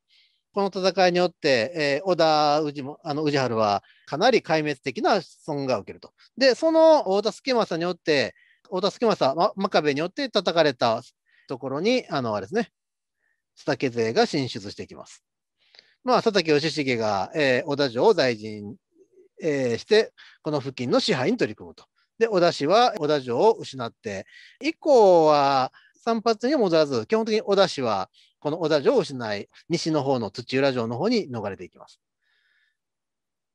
この戦いによって、えー、織田氏もあの氏春はかなり壊滅的な損害を受けると。で、その大田助政によって、大田助政、ま、真壁によって叩かれたところに、あの、あれですね、津竹勢が進出していきます。まあ、佐竹義重が、えー、小田城を大臣、えー、して、この付近の支配に取り組むと。で、小田氏は小田城を失って、以降は散髪には戻らず、基本的に小田氏はこの小田城を失い、西の方の土浦城の方に逃れていきます。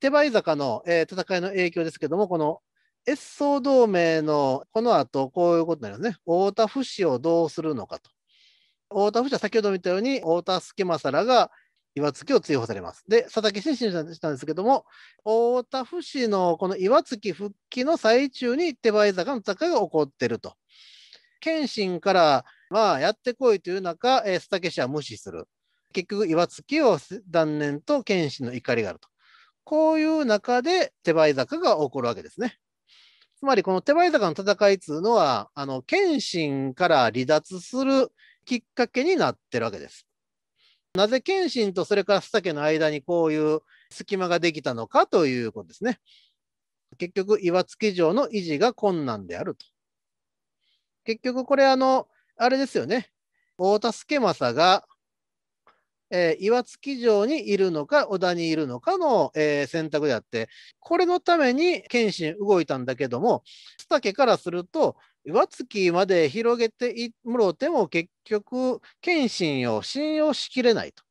手羽坂の、えー、戦いの影響ですけども、この越総同盟のこの後、こういうことになりますね。太田不死をどうするのかと。太田不死は先ほど見たように、太田助政らが岩槻を追放されます。で、佐竹氏に審したんですけども、大田府市のこの岩槻復帰の最中に手前坂の戦いが起こってると。謙信からまあやってこいという中、えー、佐竹氏は無視する。結局、岩槻を断念と謙信の怒りがあると。こういう中で手前坂が起こるわけですね。つまり、この手前坂の戦いというのは、あの、謙信から離脱するきっかけになってるわけです。なぜ謙信とそれから佐竹の間にこういう隙間ができたのかということですね。結局、岩槻城の維持が困難であると。結局、これ、あの、あれですよね。大田助政が、えー、岩槻城にいるのか、織田にいるのかの、えー、選択であって、これのために謙信動いたんだけども、佐竹からすると、岩月まで広げてもろうても結局謙信を信用しきれないと。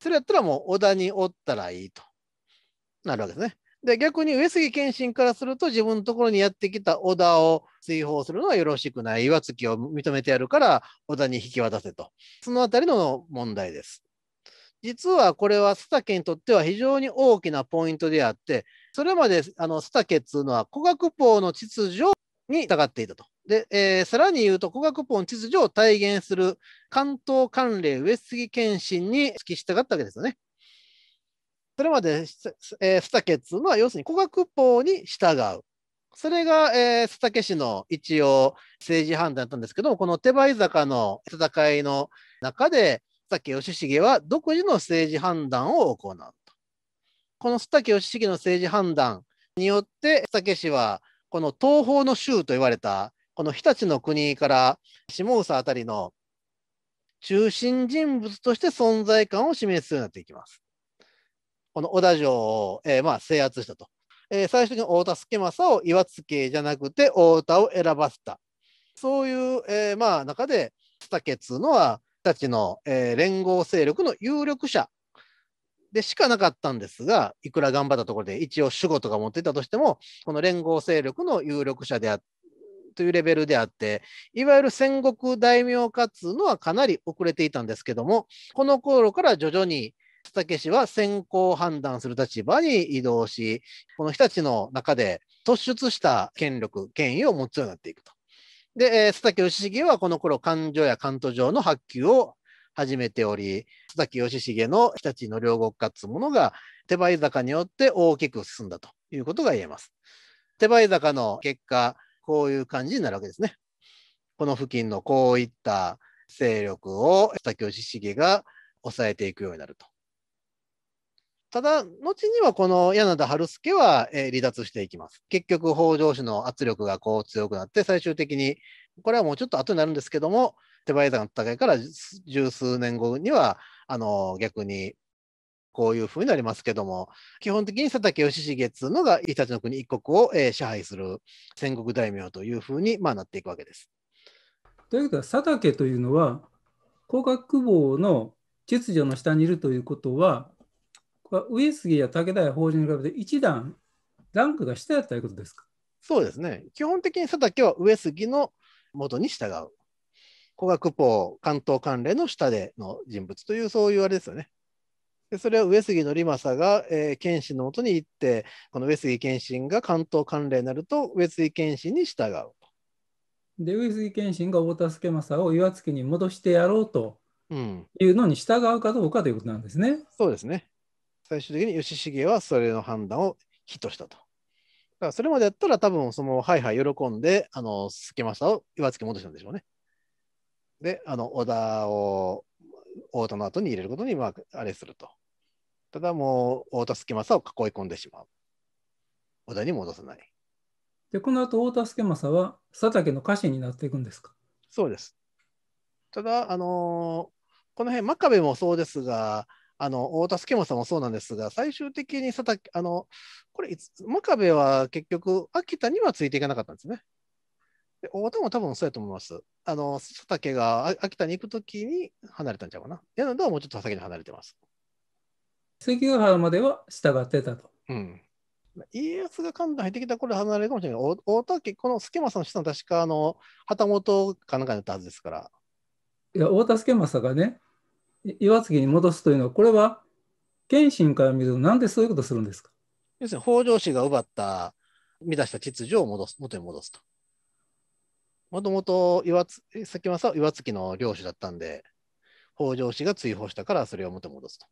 それやったらもう織田におったらいいとなるわけですね。で逆に上杉謙信からすると自分のところにやってきた織田を追放するのはよろしくない岩月を認めてやるから織田に引き渡せとその辺りの問題です。実はこれは佐竹にとっては非常に大きなポイントであってそれまであの竹っつうのは古学法の秩序をに従っていたと。で、えー、さらに言うと、古学ポの秩序を体現する関東管連上杉謙信に付き従ったわけですよね。それまで、えー、スタケっていうのは、要するに古学法に従う。それが、えー、スタケ氏の一応政治判断だったんですけども、この手羽坂の戦いの中で、スタケ義重は独自の政治判断を行うと。このスタケ義重の政治判断によって、スタケ氏はこの東方の州と言われた、この日立の国から下総あたりの中心人物として存在感を示すようになっていきます。この織田城を、えー、まあ制圧したと。えー、最初に太田助政を岩津家じゃなくて太田を選ばせた。そういう、えー、まあ中で、津竹っつうのは、たちの、えー、連合勢力の有力者でしかなかったんですが、いくら頑張ったところで一応主語とか持ってたとしても、この連合勢力の有力者であというレベルであって、いわゆる戦国大名かつのはかなり遅れていたんですけども、この頃から徐々に武氏は先行判断する立場に移動し、この日立の中で突出した権力、権威を持つようになっていくと。で、えー、佐竹義重はこの頃、勘定や関東上の発給を始めており、須崎義重の日立の両国化というものが手倍坂によって大きく進んだということが言えます。手倍坂の結果、こういう感じになるわけですね。この付近のこういった勢力を須崎義重が抑えていくようになると。ただ、後にはこの柳田春輔は、え離脱していきます。結局、北条氏の圧力がこう強くなって、最終的に、これはもうちょっと後になるんですけども、手早さが高いから十数年後にはあの逆にこういうふうになりますけども、基本的に佐竹義重っつうのが、伊達の国一国を、えー、支配する戦国大名というふうに、まあ、なっていくわけです。ということは、佐竹というのは、高学坊の秩序の下にいるということは、これは上杉や武田や法人に比べて一段ランクが下やったということですかそうですね。基本的に佐竹は上杉のもとに従う。古学法関東関連の下での人物という、そういうあれですよね。でそれは上杉典政が、えー、謙信のもとに行って、この上杉謙信が関東関連になると、上杉謙信に従う。と。で、上杉謙信が太田助政を岩槻に戻してやろうというのに従うかどうかということなんですね。うん、そうですね。最終的に義重はそれの判断を非としたと。だからそれまでやったら多分そのはいはい喜んであの助政を岩槻戻したんでしょうね。で、あの、オーダーをオートの後に入れることに、まあ、あれすると。ただもう、オータスケマサを囲い込んでしまう。オーダーに戻さない。で、この後、オータスケマサは佐竹の家臣になっていくんですかそうです。ただ、あのー、この辺、真壁もそうですが、あの太田助政もそうなんですが、最終的に佐竹あのこれ真壁は結局、秋田にはついていかなかったんですね。で、太田も多分そうやと思います。あの、佐竹が秋田に行くときに離れたんちゃうかな。柳田はもうちょっと佐竹に離れてます。関ヶ原までは従ってたと。うん。家康が関東入ってきた頃離れるかもしれないけど、太田家、この助政の下のは確かあの、旗本かなんかあったはずですから。いや、太田助政がね、岩槻に戻すというのは、これは、謙信から見ると、なんでそういうことするんですか要するに、北条氏が奪った、乱した秩序を戻す、元に戻すと。もともと岩津関政は岩月の領主だったんで、北条氏が追放したからそれを元戻すと。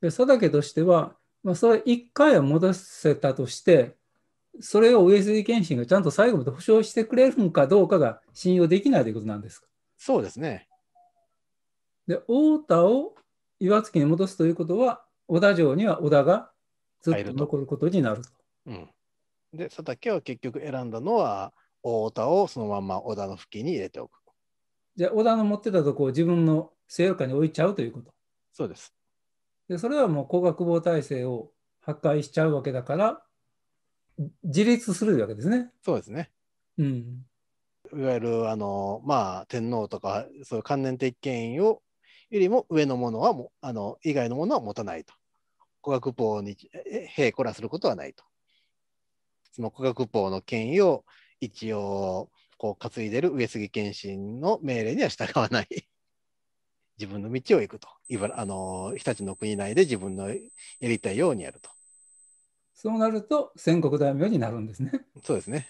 で佐竹としては、まあ、それ1回は戻せたとして、それを上杉謙信がちゃんと最後まで保証してくれるのかどうかが信用できないということなんですか。そうですね。で、太田を岩槻に戻すということは、織田城には織田がずっと残ることになると。るとうん、で、佐竹は結局選んだのは、太田をそのまま織田の付近に入れておく。じゃあ、織田の持ってたとこを自分の西洋下に置いちゃうということ。そうです。でそれはもう工学棒体制を破壊しちゃうわけだから、自立するわけですね。そうですね。うん。いわゆるあの、まあ、天皇とかそういう関連的権威をよりも上のものはもあの以外のものは持たないと。古学法に並行らすることはないと。その古学法の権威を一応こう担いでる上杉謙信の命令には従わない 自分の道を行くと茨あの日立の国内で自分のやりたいようにやるとそうなると戦国大名になるんですねそうですね